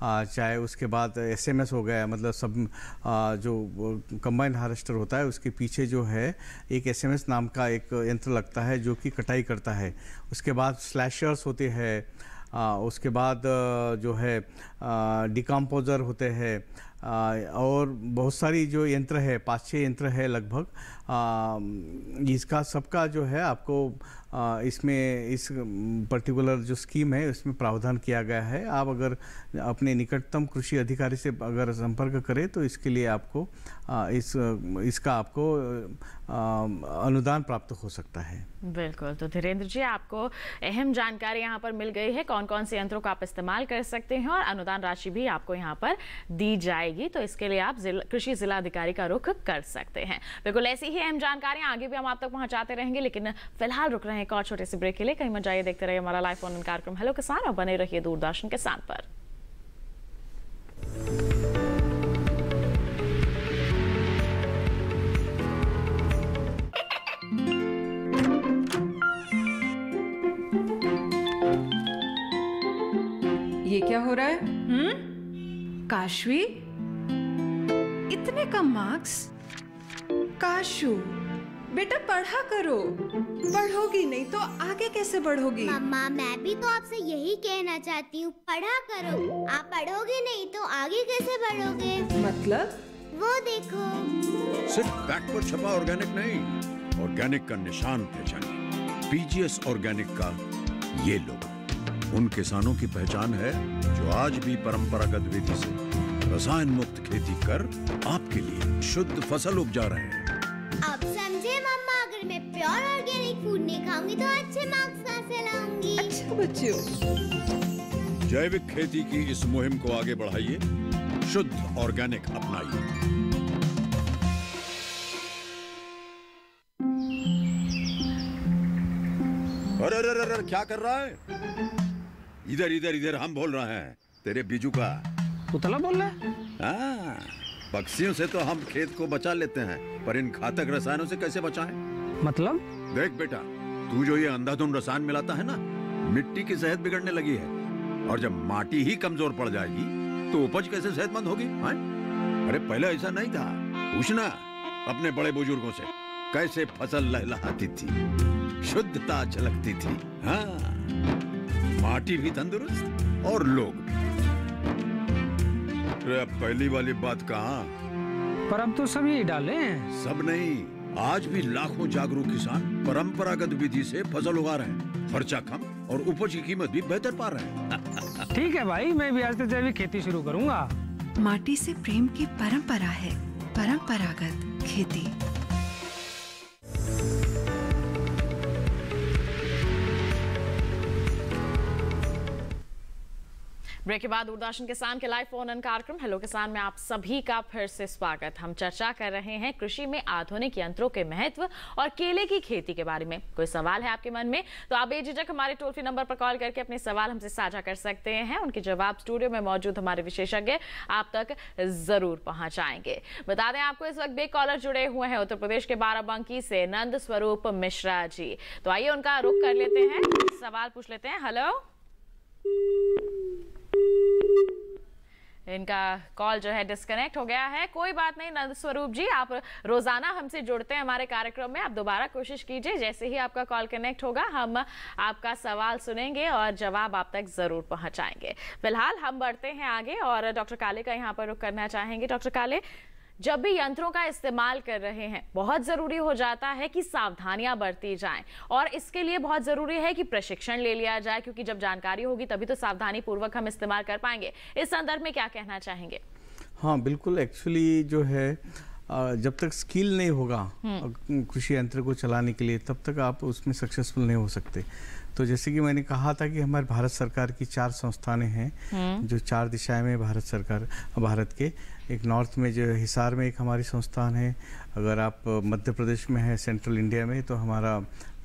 चाहे उसके बाद एसएमएस हो गया मतलब सब जो कंबाइन हार्वेस्टर होता है उसके पीछे जो है एक एसएमएस नाम का एक यंत्र लगता है जो कि कटाई करता है उसके बाद स्लैशर्स होते हैं आ, उसके बाद जो है डिकम्पोजर होते हैं और बहुत सारी जो यंत्र है पाँच छः यंत्र है लगभग इसका सबका जो है आपको इसमें इस पर्टिकुलर जो स्कीम है इसमें प्रावधान किया गया है आप अगर अपने निकटतम कृषि अधिकारी से अगर संपर्क करें तो इसके लिए आपको इस इसका आपको अनुदान प्राप्त हो सकता है बिल्कुल तो धीरेन्द्र जी आपको अहम जानकारी यहाँ पर मिल गई है कौन कौन से यंत्रों का आप इस्तेमाल कर सकते हैं और अनुदान राशि भी आपको यहाँ पर दी जाएगी तो इसके लिए आप जिल, कृषि जिला अधिकारी का रुख कर सकते हैं बिल्कुल ऐसी ही ही अहम जानकारियां आगे भी हम आप तक पहुंचाते रहेंगे लेकिन फिलहाल रुक रहे हैं एक और छोटे से ब्रेक के लिए कहीं मत जाइए देखते रहिए हमारा लाइफ ऑन कार्यक्रम हेलो किसान और बने रहिए दूरदर्शन साथ पर ये क्या हो रहा है हम्म काशवी इतने कम मार्क्स काशु बेटा पढ़ा करो बढ़ोगी नहीं तो आगे कैसे बढ़ोगी मम्मा मैं भी तो आपसे यही कहना चाहती हूँ पढ़ा करो आप पढ़ोगे नहीं तो आगे कैसे बढ़ोगे मतलब वो देखो सिर्फ बैक पर छपा ऑर्गेनिक नहीं ऑर्गेनिक का निशान पहचान पीजीएस ऑर्गेनिक का ये लोग उन किसानों की पहचान है जो आज भी परंपरागत विधि से रसायन मुक्त खेती कर आपके लिए शुद्ध फसल उपजा रहे हैं अब समझे मम्मा अगर मैं प्योर ऑर्गेनिक फूड नहीं खाऊंगी तो अच्छे मार्क्स कहाँ से लाऊंगी अच्छा बच्चों जैविक खेती की इस मुहिम को आगे बढ़ाइए शुद्ध ऑर्गेनिक अपनाइए अरे अरे अरे क्या कर रहा है इधर इधर इधर हम बोल रहे हैं तेरे बीजू का पुतला बोल रहा है हाँ। पक्षियों से तो हम खेत को बचा लेते हैं पर इन घातक रसायनों से कैसे बचाएं? मतलब देख बेटा तू जो ये अंधाधुन रसायन मिलाता है ना मिट्टी की सेहत बिगड़ने लगी है और जब माटी ही कमजोर पड़ जाएगी तो उपज कैसे सेहतमंद होगी अरे पहले ऐसा नहीं था पूछना अपने बड़े बुजुर्गो ऐसी कैसे फसल लहलाती थी शुद्धता झलकती थी हाँ माटी भी तंदुरुस्त और लोग भी अरे पहली वाली बात कहाँ परम तो सभी डाले सब नहीं आज भी लाखों जागरूक किसान परंपरागत विधि से फसल उगा रहे हैं खर्चा कम और उपज की कीमत भी बेहतर पा रहे हैं ठीक है भाई मैं भी आज तक जैविक खेती शुरू करूँगा माटी से प्रेम की परंपरा है परंपरागत खेती ब्रेक के बाद दूरदर्शन किसान के लाइव फोन कार्यक्रम हेलो किसान में आप सभी का फिर से स्वागत हम चर्चा कर रहे हैं कृषि में आधुनिक यंत्रों के महत्व और केले की खेती के बारे में कोई सवाल है आपके मन में तो आप बेझिझक हमारे टोल फ्री नंबर पर कॉल करके अपने सवाल हमसे साझा कर सकते हैं उनके जवाब स्टूडियो में मौजूद हमारे विशेषज्ञ आप तक जरूर पहुंचाएंगे बता दें आपको इस वक्त बे कॉलर जुड़े हुए हैं उत्तर प्रदेश के बाराबंकी से नंद स्वरूप मिश्रा जी तो आइए उनका रुख कर लेते हैं सवाल पूछ लेते हैं हेलो इनका कॉल जो है डिस्कनेक्ट हो गया है कोई बात नहीं नंद स्वरूप जी आप रोज़ाना हमसे जुड़ते हैं हमारे कार्यक्रम में आप दोबारा कोशिश कीजिए जैसे ही आपका कॉल कनेक्ट होगा हम आपका सवाल सुनेंगे और जवाब आप तक ज़रूर पहुंचाएंगे फिलहाल हम बढ़ते हैं आगे और डॉक्टर काले का यहाँ पर रुख करना चाहेंगे डॉक्टर काले जब भी यंत्रों का इस्तेमाल कर रहे हैं बहुत ज़रूरी हो जाता है कि सावधानियां बरती जाएं और इसके लिए बहुत ज़रूरी है कि प्रशिक्षण ले लिया जाए क्योंकि जब जानकारी होगी तभी तो सावधानी पूर्वक हम इस्तेमाल कर पाएंगे इस संदर्भ में क्या कहना चाहेंगे हाँ बिल्कुल एक्चुअली जो है जब तक स्किल नहीं होगा कृषि हम्म। यंत्र को चलाने के लिए तब तक आप उसमें सक्सेसफुल नहीं हो सकते तो जैसे कि मैंने कहा था कि हमारे भारत सरकार की चार संस्थानें हैं हम्म। जो चार दिशाएं में भारत सरकार भारत के एक नॉर्थ में जो हिसार में एक हमारी संस्थान है अगर आप मध्य प्रदेश में है सेंट्रल इंडिया में तो हमारा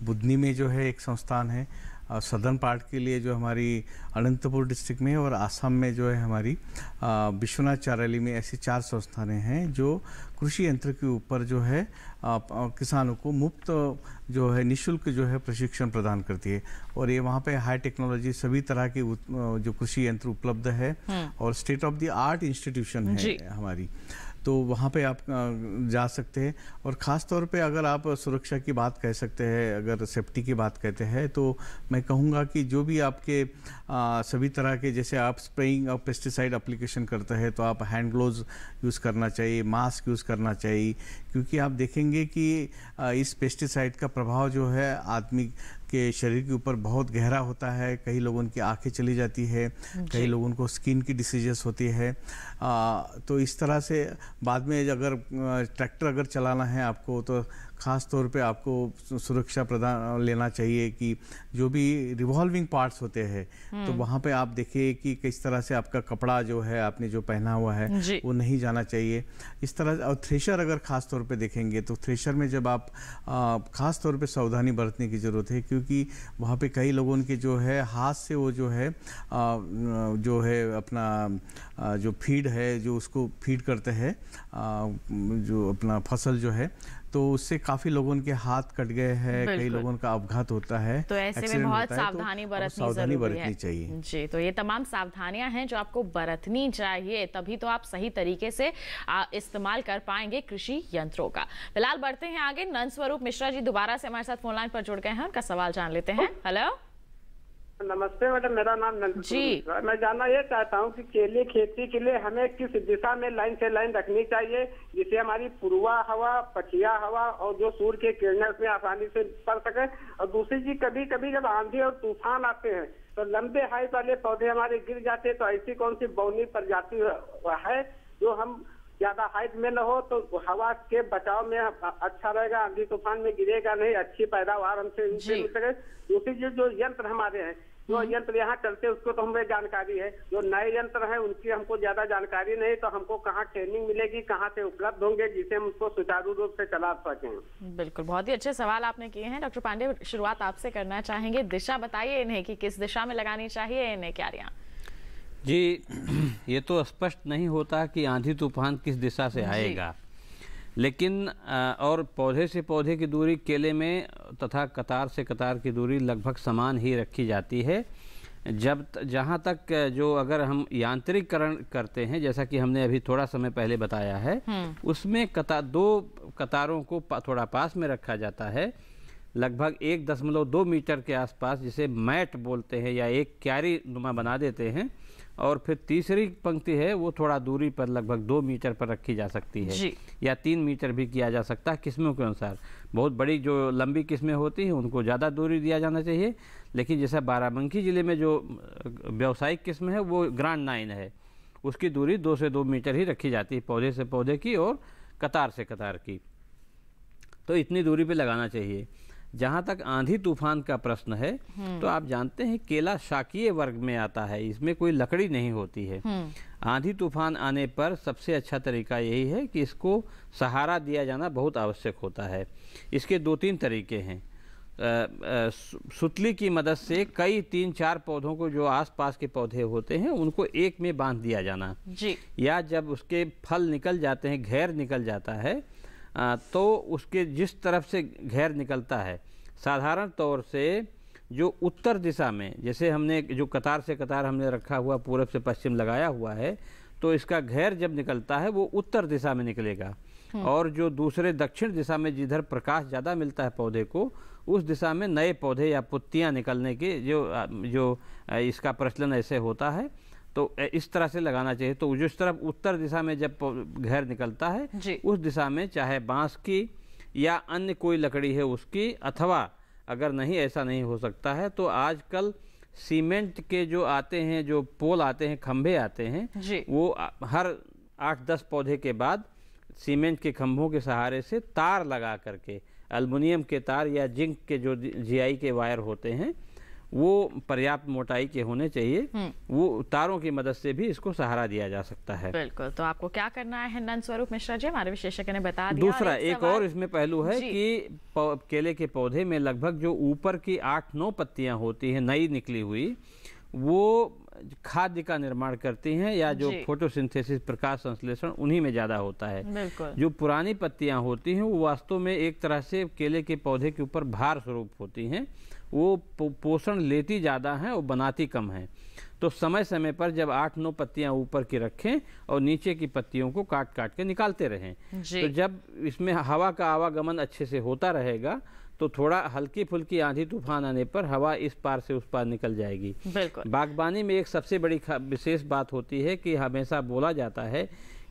बुधनी में जो है एक संस्थान है सदर्न पार्ट के लिए जो हमारी अनंतपुर डिस्ट्रिक्ट में और आसाम में जो है हमारी विश्वनाथ चारैली में ऐसी चार संस्थानें हैं जो कृषि यंत्र के ऊपर जो है किसानों को मुफ्त जो है निशुल्क जो है प्रशिक्षण प्रदान करती है और ये वहाँ पे हाई टेक्नोलॉजी सभी तरह के जो कृषि यंत्र उपलब्ध है हम्म। और state of the art institution है हमारी तो वहाँ पे आप जा सकते हैं और ख़ास तौर पे अगर आप सुरक्षा की बात कह सकते हैं अगर सेफ्टी की बात कहते हैं तो मैं कहूँगा कि जो भी आपके आ, सभी तरह के जैसे आप स्प्रेइंग और पेस्टिसाइड अप्लीकेशन करते हैं तो आप हैंड ग्लोव यूज़ करना चाहिए मास्क यूज़ करना चाहिए क्योंकि आप देखेंगे कि इस पेस्टिसाइड का प्रभाव जो है आदमी के शरीर के ऊपर बहुत गहरा होता है कई लोगों की आंखें चली जाती है कई लोगों को स्किन की डिसीजेस होती है आ, तो इस तरह से बाद में अगर ट्रैक्टर अगर चलाना है आपको तो ख़ास तौर पे आपको सुरक्षा प्रदान लेना चाहिए कि जो भी रिवॉल्विंग पार्ट्स होते हैं तो हम्म। वहाँ पे आप देखिए कि किस तरह से आपका कपड़ा जो है आपने जो पहना हुआ है वो नहीं जाना चाहिए इस तरह और थ्रेशर अगर ख़ास तौर पे देखेंगे तो थ्रेशर में जब आप ख़ास तौर पे सावधानी बरतने की ज़रूरत है क्योंकि वहाँ पे कई लोगों के जो है हाथ से वो जो है आ, जो है अपना आ, जो फीड है जो उसको फीड करते हैं जो अपना फसल जो है तो उससे काफी लोगों के हाथ कट गए हैं कई लोगों का अपघात होता है तो ऐसे में बहुत तो सावधानी तो बरतनी सावधानी बरतनी चाहिए जी तो ये तमाम सावधानियां हैं जो आपको बरतनी चाहिए तभी तो आप सही तरीके से इस्तेमाल कर पाएंगे कृषि यंत्रों का फिलहाल बढ़ते हैं आगे नंद स्वरूप मिश्रा जी दोबारा से हमारे साथ फोन लाइन पर जुड़ गए हैं उनका सवाल जान लेते हैं हेलो नमस्ते मैडम मेरा नाम जी मैं जानना ये चाहता हूँ कि केले खेती के लिए हमें किस दिशा में लाइन से लाइन रखनी चाहिए जिससे हमारी पुरवा हवा पछिया हवा और जो सूर्य के किरण उसमें आसानी से पड़ सके और दूसरी चीज कभी कभी जब आंधी और तूफान आते हैं तो लंबे हाइट वाले पौधे हमारे गिर जाते हैं तो ऐसी कौन सी बौनी प्रजाति है जो हम ज्यादा हाइट में न हो तो हवा के बचाव में अच्छा रहेगा आंधी तूफान में गिरेगा नहीं अच्छी पैदावार हमसे सके दूसरी चीज जो यंत्र हमारे हैं जो हम्म। यंत्र यहाँ चलते उसको तो हमें जानकारी है जो नए यंत्र हैं उनकी हमको ज्यादा जानकारी नहीं तो हमको कहाँ ट्रेनिंग मिलेगी कहाँ से उपलब्ध होंगे जिसे हम उसको सुचारू रूप से चला सकें बिल्कुल बहुत ही अच्छे सवाल आपने किए हैं डॉक्टर पांडे शुरुआत आपसे करना चाहेंगे दिशा बताइए इन्हें कि किस दिशा में लगानी चाहिए इन्हें क्यारियाँ जी ये तो स्पष्ट नहीं होता कि आंधी तूफान किस दिशा से आएगा लेकिन और पौधे से पौधे की दूरी केले में तथा कतार से कतार की दूरी लगभग समान ही रखी जाती है जब जहाँ तक जो अगर हम यांत्रिकरण करते हैं जैसा कि हमने अभी थोड़ा समय पहले बताया है हम्म। उसमें कतार दो कतारों को थोड़ा पास में रखा जाता है लगभग एक दशमलव दो मीटर के आसपास जिसे मैट बोलते हैं या एक क्यारी नुमा बना देते हैं और फिर तीसरी पंक्ति है वो थोड़ा दूरी पर लगभग दो मीटर पर रखी जा सकती है या तीन मीटर भी किया जा सकता है किस्मों के अनुसार बहुत बड़ी जो लंबी किस्में होती हैं उनको ज़्यादा दूरी दिया जाना चाहिए लेकिन जैसा बाराबंकी ज़िले में जो व्यावसायिक किस्म है वो ग्रांड नाइन है उसकी दूरी दो से दो मीटर ही रखी जाती है पौधे से पौधे की और कतार से कतार की तो इतनी दूरी पर लगाना चाहिए जहाँ तक आंधी तूफान का प्रश्न है तो आप जानते हैं केला शाकीय वर्ग में आता है इसमें कोई लकड़ी नहीं होती है हम्म। आंधी तूफान आने पर सबसे अच्छा तरीका यही है कि इसको सहारा दिया जाना बहुत आवश्यक होता है इसके दो तीन तरीके हैं सुतली की मदद से कई तीन चार पौधों को जो आसपास के पौधे होते हैं उनको एक में बांध दिया जाना जी या जब उसके फल निकल जाते हैं घेर निकल जाता है तो उसके जिस तरफ से घेर निकलता है साधारण तौर से जो उत्तर दिशा में जैसे हमने जो कतार से कतार हमने रखा हुआ पूरब से पश्चिम लगाया हुआ है तो इसका घेर जब निकलता है वो उत्तर दिशा में निकलेगा हम्म। और जो दूसरे दक्षिण दिशा में जिधर प्रकाश ज़्यादा मिलता है पौधे को उस दिशा में नए पौधे या पुत्तियाँ निकलने के जो जो इसका प्रचलन ऐसे होता है तो इस तरह से लगाना चाहिए तो जिस तरफ उत्तर दिशा में जब घर निकलता है उस दिशा में चाहे बांस की या अन्य कोई लकड़ी है उसकी अथवा अगर नहीं ऐसा नहीं हो सकता है तो आजकल सीमेंट के जो आते हैं जो पोल आते हैं खंभे आते हैं वो हर आठ दस पौधे के बाद सीमेंट के खंभों के सहारे से तार लगा करके अल्मीनियम के तार या जिंक के जो जीआई के वायर होते हैं वो पर्याप्त मोटाई के होने चाहिए हम्म। वो तारों की मदद से भी इसको सहारा दिया जा सकता है बिल्कुल तो आपको क्या करना है नंद स्वरूप मिश्रा जी हमारे विशेषज्ञ ने बताया दूसरा एक, एक और इसमें पहलू है कि केले के पौधे में लगभग जो ऊपर की आठ नौ पत्तियां होती हैं नई निकली हुई वो खाद्य का निर्माण करती हैं या जो फोटोसिंथेसिस प्रकाश संश्लेषण उन्हीं में ज़्यादा होता है जो पुरानी पत्तियां होती हैं वो वास्तव में एक तरह से केले के पौधे के ऊपर भार स्वरूप होती हैं वो पोषण लेती ज़्यादा हैं और बनाती कम हैं तो समय समय पर जब आठ नौ पत्तियां ऊपर की रखें और नीचे की पत्तियों को काट काट के निकालते रहें तो जब इसमें हवा का आवागमन अच्छे से होता रहेगा तो थोड़ा हल्की फुल्की आंधी तूफान आने पर हवा इस पार से उस पार निकल जाएगी बागबानी में एक सबसे बड़ी विशेष बात होती है कि हमेशा बोला जाता है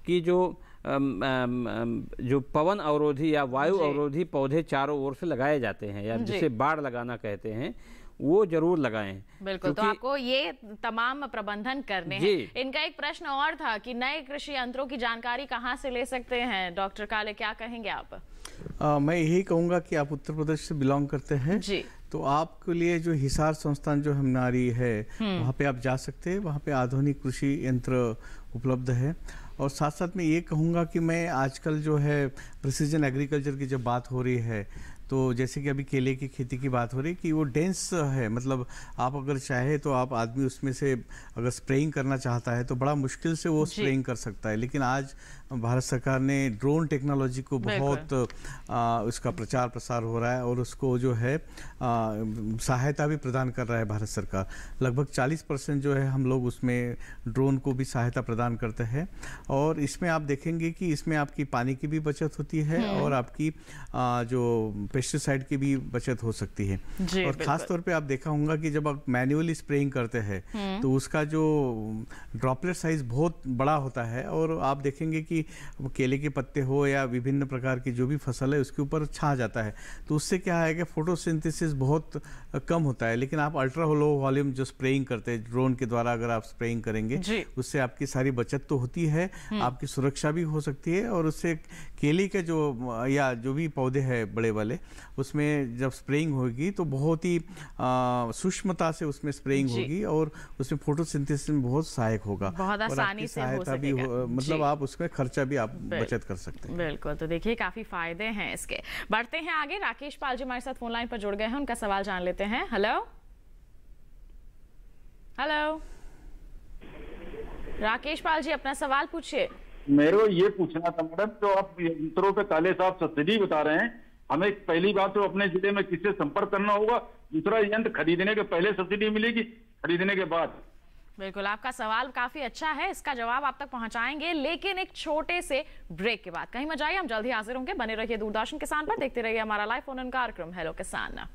कि जो जो पवन अवरोधी या वायु अवरोधी पौधे चारों ओर से लगाए जाते हैं या जिसे बाढ़ लगाना कहते हैं वो जरूर लगाएं बिल्कुल तो आपको ये तमाम प्रबंधन करने हैं इनका एक प्रश्न और था कि नए कृषि यंत्रों की जानकारी कहाँ से ले सकते हैं डॉक्टर काले क्या कहेंगे आप आ, मैं यही कहूँगा कि आप उत्तर प्रदेश से बिलोंग करते हैं जी तो आपके लिए जो हिसार संस्थान जो हमारी है हम्म। वहाँ पे आप जा सकते हैं वहाँ पे आधुनिक कृषि यंत्र उपलब्ध है और साथ साथ मैं ये कहूँगा कि मैं आजकल जो है प्रिसीजन एग्रीकल्चर की जब बात हो रही है तो जैसे कि अभी केले की खेती की बात हो रही है कि वो डेंस है मतलब आप अगर चाहे तो आप आदमी उसमें से अगर स्प्रेइंग करना चाहता है तो बड़ा मुश्किल से वो स्प्रेइंग कर सकता है लेकिन आज भारत सरकार ने ड्रोन टेक्नोलॉजी को बहुत आ, उसका प्रचार प्रसार हो रहा है और उसको जो है आ, सहायता भी प्रदान कर रहा है भारत सरकार लगभग 40 परसेंट जो है हम लोग उसमें ड्रोन को भी सहायता प्रदान करते हैं और इसमें आप देखेंगे कि इसमें आपकी पानी की भी बचत होती है हम्म। और आपकी आ, जो पेस्टिसाइड की भी बचत हो सकती है और खास तौर पे आप देखा होगा कि जब आप मैन्युअली स्प्रेइंग करते हैं हम्म। तो उसका जो ड्रॉपलेट साइज बहुत बड़ा होता है और आप देखेंगे कि केले के पत्ते हो या विभिन्न प्रकार की जो भी फसल है उसके ऊपर छा जाता है तो उससे क्या है कि फोटोसिंथेसिस बहुत कम होता है लेकिन आप अल्ट्रा लो वॉल्यूम जो स्प्रेइंग करते हैं ड्रोन के द्वारा अगर आप स्प्रेइंग करेंगे उससे आपकी सारी बचत तो होती है हम्म। आपकी सुरक्षा भी हो सकती है और उससे केले के जो या जो भी पौधे हैं बड़े वाले उसमें जब स्प्रेइंग होगी तो बहुत ही सूक्ष्मता से उसमें स्प्रेइंग होगी और उसमें फोटोसिंथेसिस में बहुत सहायक होगा बहुत आसानी से हो सकेगा भी हो, मतलब आप उसमें खर्चा भी आप बचत कर सकते हैं बिल्कुल तो देखिए काफी फायदे हैं इसके बढ़ते हैं आगे राकेश पाल जी हमारे साथ फोन लाइन पर जुड़ गए हैं उनका सवाल जान लेते हैं हेलो हेलो राकेश पाल जी अपना सवाल पूछिए मेरे को ये पूछना था मैडम तो आप यंत्रों पे काले साहब सब्सिडी बता रहे हैं हमें पहली बात तो अपने जिले में किससे संपर्क करना होगा दूसरा यंत्र खरीदने के पहले सब्सिडी मिलेगी खरीदने के बाद बिल्कुल आपका सवाल काफी अच्छा है इसका जवाब आप तक पहुंचाएंगे लेकिन एक छोटे से ब्रेक के बाद कहीं मजाइए हम जल्द ही हाजिर होंगे बने रहिए दूरदर्शन किसान पर देखते रहिए हमारा लाइव फोन कार्यक्रम हेलो किसान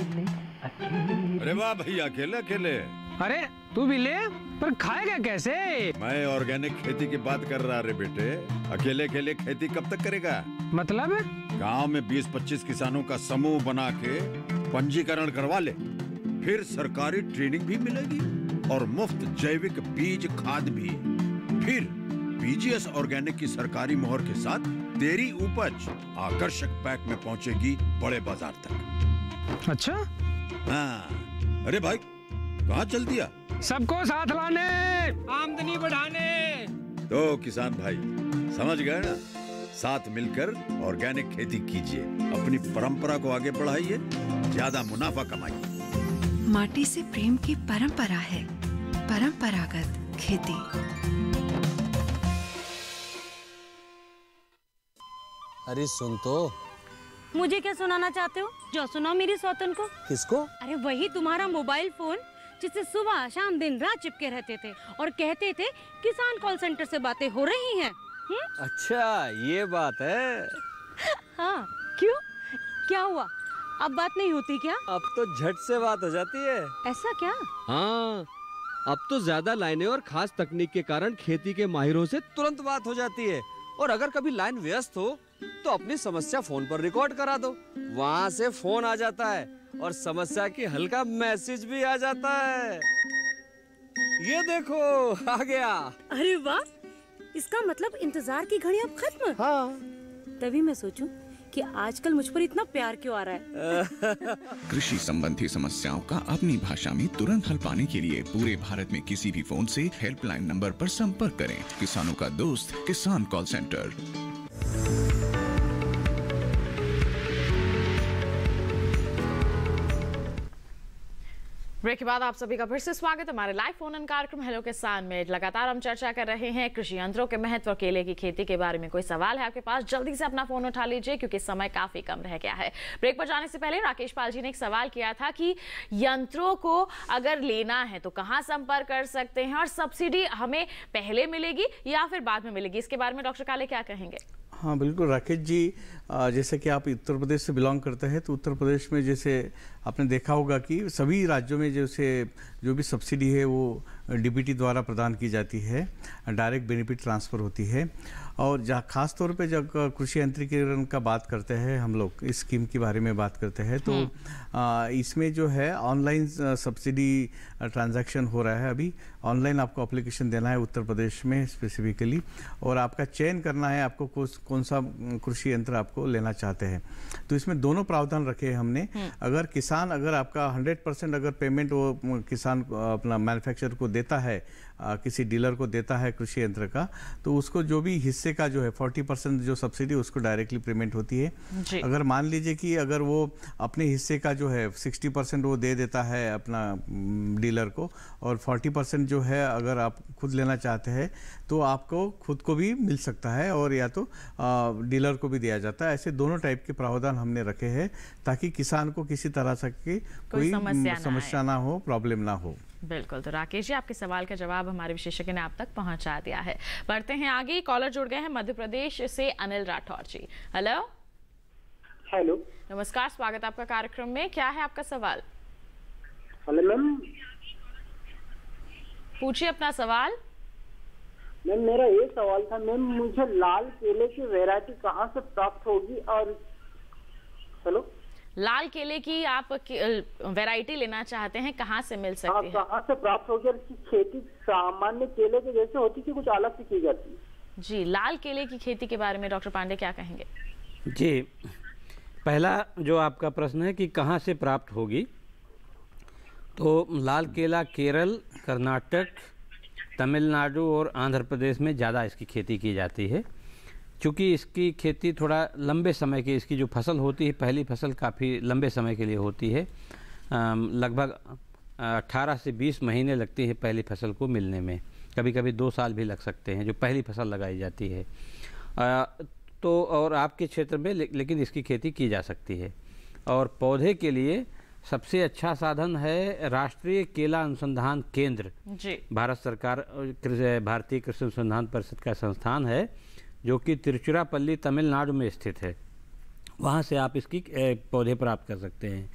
अकेले अरे वाह भैया अकेले अकेले अरे तू भी ले पर खाएगा कैसे मैं ऑर्गेनिक खेती की बात कर रहा रे बेटे अकेले अकेले खेती कब तक करेगा मतलब गांव में 20-25 किसानों का समूह बना के पंजीकरण करवा ले फिर सरकारी ट्रेनिंग भी मिलेगी और मुफ्त जैविक बीज खाद भी फिर बीजीएस ऑर्गेनिक की सरकारी मोहर के साथ तेरी उपज आकर्षक पैक में पहुंचेगी बड़े बाजार तक अच्छा हाँ अरे भाई कहाँ चल दिया सबको साथ लाने आमदनी बढ़ाने तो किसान भाई समझ गए ना साथ मिलकर ऑर्गेनिक खेती कीजिए अपनी परंपरा को आगे बढ़ाइए ज्यादा मुनाफा कमाइए माटी से प्रेम की परंपरा है परंपरागत खेती अरे सुन तो मुझे क्या सुनाना चाहते हो जो सुनाओ मेरी सौतन को किसको अरे वही तुम्हारा मोबाइल फोन जिससे सुबह शाम दिन रात चिपके रहते थे और कहते थे किसान कॉल सेंटर से बातें हो रही हैं अच्छा ये बात है हाँ क्यों क्या हुआ अब बात नहीं होती क्या अब तो झट से बात हो जाती है ऐसा क्या हाँ अब तो ज्यादा लाइनें और खास तकनीक के कारण खेती के माहिरों से तुरंत बात हो जाती है और अगर कभी लाइन व्यस्त हो तो अपनी समस्या फोन पर रिकॉर्ड करा दो वहां से फोन आ जाता है और समस्या की हल्का मैसेज भी आ जाता है ये देखो आ गया अरे वाह इसका मतलब इंतजार की घड़ी अब खत्म हाँ तभी मैं सोचूं कि आजकल मुझ पर इतना प्यार क्यों आ रहा है कृषि संबंधी समस्याओं का अपनी भाषा में तुरंत हल पाने के लिए पूरे भारत में किसी भी फोन से हेल्पलाइन नंबर पर संपर्क करें किसानों का दोस्त किसान कॉल सेंटर ब्रेक के बाद आप सभी का फिर से स्वागत हमारे लाइव फोन इन कार्यक्रम हेलो किसान में लगातार हम चर्चा कर रहे हैं कृषि यंत्रों के महत्व और केले की खेती के बारे में कोई सवाल है आपके पास जल्दी से अपना फोन उठा लीजिए क्योंकि समय काफी कम रह गया है ब्रेक पर जाने से पहले राकेश पाल जी ने एक सवाल किया था कि यंत्रों को अगर लेना है तो कहाँ संपर्क कर सकते हैं और सब्सिडी हमें पहले मिलेगी या फिर बाद में मिलेगी इसके बारे में डॉक्टर काले क्या कहेंगे हाँ बिल्कुल राकेश जी जैसे कि आप उत्तर प्रदेश से बिलोंग करते हैं तो उत्तर प्रदेश में जैसे आपने देखा होगा कि सभी राज्यों में जैसे जो भी सब्सिडी है वो डीबीटी द्वारा प्रदान की जाती है डायरेक्ट बेनिफिट ट्रांसफ़र होती है और जहाँ खास तौर पे जब कृषि यंत्रीकरण का बात करते हैं हम लोग इस स्कीम के बारे में बात करते हैं तो हम्म। इसमें जो है ऑनलाइन सब्सिडी ट्रांजैक्शन हो रहा है अभी ऑनलाइन आपको अप्लीकेशन देना है उत्तर प्रदेश में स्पेसिफिकली और आपका चयन करना है आपको कौन सा कृषि यंत्र आपको लेना चाहते हैं तो इसमें दोनों प्रावधान रखे हैं हमने हम्म। अगर किसान अगर आपका हंड्रेड परसेंट अगर पेमेंट वो किसान अपना मैन्युफैक्चर को देता है आ, किसी डीलर को देता है कृषि यंत्र का तो उसको जो भी हिस्से का जो है फोर्टी परसेंट जो सब्सिडी उसको डायरेक्टली पेमेंट होती है अगर मान लीजिए कि अगर वो अपने हिस्से का जो है सिक्सटी परसेंट वो दे देता है अपना डीलर को और फोर्टी परसेंट जो है अगर आप खुद लेना चाहते हैं तो आपको खुद को भी मिल सकता है और या तो डीलर को भी दिया जाता है ऐसे दोनों टाइप के प्रावधान हमने रखे हैं ताकि किसान को किसी तरह से कोई समस्या ना हो प्रॉब्लम ना हो बिल्कुल तो राकेश जी आपके सवाल का जवाब हमारे विशेषज्ञ ने आप तक पहुंचा दिया है बढ़ते हैं आगे कॉलर जुड़ गए हैं मध्य प्रदेश से अनिल राठौर जी हेलो हेलो नमस्कार स्वागत आपका कार्यक्रम में क्या है आपका सवाल हेलो मैम पूछिए अपना सवाल मैम मेरा ये सवाल था मैम मुझे लाल केले की वेरायटी कहाँ से प्राप्त होगी और हेलो लाल केले की आप वैरायटी लेना चाहते हैं कहाँ से मिल हाँ, सकती हाँ, है कहाँ से प्राप्त होगी और इसकी खेती सामान्य केले के जैसे होती है कुछ अलग से की जाती है जी लाल केले की खेती के बारे में डॉक्टर पांडे क्या कहेंगे जी पहला जो आपका प्रश्न है कि कहाँ से प्राप्त होगी तो लाल केला केरल कर्नाटक तमिलनाडु और आंध्र प्रदेश में ज़्यादा इसकी खेती की जाती है क्योंकि इसकी खेती थोड़ा लंबे समय की इसकी जो फसल होती है पहली फसल काफ़ी लंबे समय के लिए होती है लगभग 18 से 20 महीने लगती है पहली फसल को मिलने में कभी कभी दो साल भी लग सकते हैं जो पहली फसल लगाई जाती है आ, तो और आपके क्षेत्र में ले, लेकिन इसकी खेती की जा सकती है और पौधे के लिए सबसे अच्छा साधन है राष्ट्रीय केला अनुसंधान केंद्र जी भारत सरकार भारतीय कृषि अनुसंधान परिषद का संस्थान है जो कि तिरुचिरापल्ली तमिलनाडु में स्थित है वहाँ से आप इसकी पौधे प्राप्त कर सकते हैं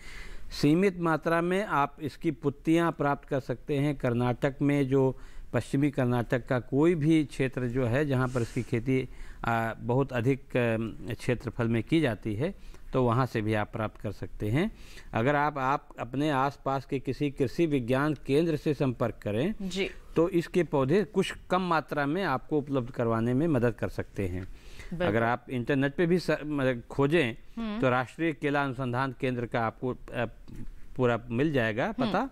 सीमित मात्रा में आप इसकी पुत्तियाँ प्राप्त कर सकते हैं कर्नाटक में जो पश्चिमी कर्नाटक का कोई भी क्षेत्र जो है जहाँ पर इसकी खेती बहुत अधिक क्षेत्रफल में की जाती है तो वहाँ से भी आप प्राप्त कर सकते हैं अगर आप आप अपने आसपास के किसी कृषि विज्ञान केंद्र से संपर्क करें जी तो इसके पौधे कुछ कम मात्रा में आपको उपलब्ध करवाने में मदद कर सकते हैं अगर आप इंटरनेट पे भी खोजें हम्म। तो राष्ट्रीय केला अनुसंधान केंद्र का आपको पूरा मिल जाएगा हम्म। पता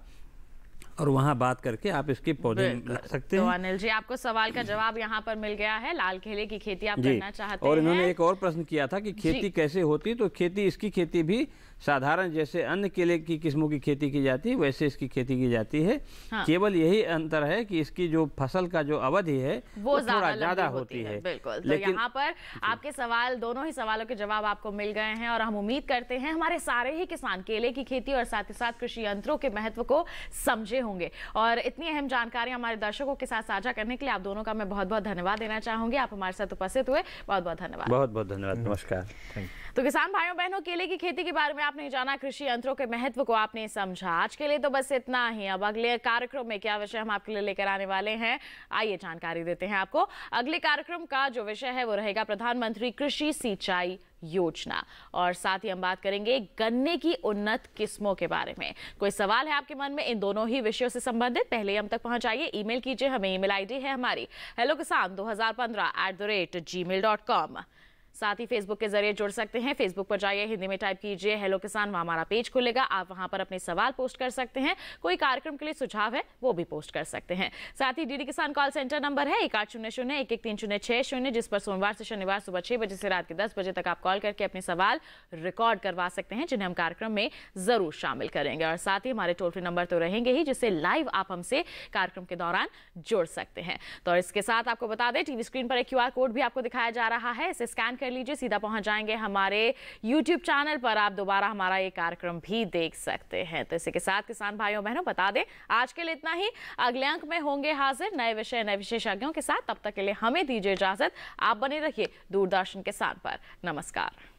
और वहाँ बात करके आप इसके पौधे सकते हैं तो अनिल जी आपको सवाल का जवाब यहाँ पर मिल गया है लाल केले की खेती आप करना चाहते हैं और इन्होंने एक और प्रश्न किया था कि खेती कैसे होती तो खेती इसकी खेती भी साधारण जैसे अन्य केले की किस्मों की खेती की जाती है वैसे इसकी खेती की जाती है हाँ। केवल यही अंतर है कि इसकी जो फसल का जो अवधि है वो थोड़ा ज्यादा होती है, है। बिल्कुल तो लेकिन तो यहाँ पर आपके सवाल दोनों ही सवालों के जवाब आपको मिल गए हैं और हम उम्मीद करते हैं हमारे सारे ही किसान केले की खेती और साथ ही साथ कृषि यंत्रों के महत्व को समझे होंगे और इतनी अहम जानकारी हमारे दर्शकों के साथ साझा करने के लिए आप दोनों का मैं बहुत बहुत धन्यवाद देना चाहूंगी आप हमारे साथ उपस्थित हुए बहुत बहुत धन्यवाद बहुत बहुत धन्यवाद नमस्कार तो किसान भाइयों बहनों केले की खेती के बारे में आपने जाना कृषि यंत्रों के महत्व को आपने समझा आज के लिए तो बस इतना ही अब अगले कार्यक्रम में क्या विषय हम आपके लिए लेकर आने वाले हैं आइए जानकारी देते हैं आपको अगले कार्यक्रम का जो विषय है वो रहेगा प्रधानमंत्री कृषि सिंचाई योजना और साथ ही हम बात करेंगे गन्ने की उन्नत किस्मों के बारे में कोई सवाल है आपके मन में इन दोनों ही विषयों से संबंधित पहले हम तक पहुंचाइए ईमेल कीजिए हमें ईमेल आईडी है हमारी हेलो किसान दो हजार पंद्रह at the rate gmail dot com साथ ही फेसबुक के जरिए जुड़ सकते हैं फेसबुक पर जाइए हिंदी में टाइप कीजिए हेलो किसान वहाँ हमारा पेज खुलेगा आप वहाँ पर अपने सवाल पोस्ट कर सकते हैं कोई कार्यक्रम के लिए सुझाव है वो भी पोस्ट कर सकते हैं साथ ही DD Kisan call centre number है एक आठ शून्य शून्य एक एक तीन शून्य छः शून्य जिस पर सोमवार से शनिवार सुबह छः बजे से रात के दस बजे तक आप कॉल करके अपने सवाल रिकॉर्ड करवा सकते हैं जिन्हें हम कार्यक्रम में जरूर शामिल करेंगे और साथ ही हमारे टोल फ्री नंबर तो रहेंगे ही जिससे लाइव आप हमसे कार्यक्रम के दौरान जुड़ सकते हैं तो इसके साथ आपको बता दें टीवी स्क्रीन पर एक क्यू कोड भी आपको दिखाया जा रहा है इसे स्कैन कर कर लीजिए सीधा पहुंच जाएंगे हमारे YouTube चैनल पर आप दोबारा हमारा ये कार्यक्रम भी देख सकते हैं तो इसी के साथ किसान भाइयों बहनों बता दें आज के लिए इतना ही अगले अंक में होंगे हाजिर नए विषय नए विशेषज्ञों के साथ तब तक के लिए हमें दीजिए इजाजत आप बने रखिए दूरदर्शन के साथ पर नमस्कार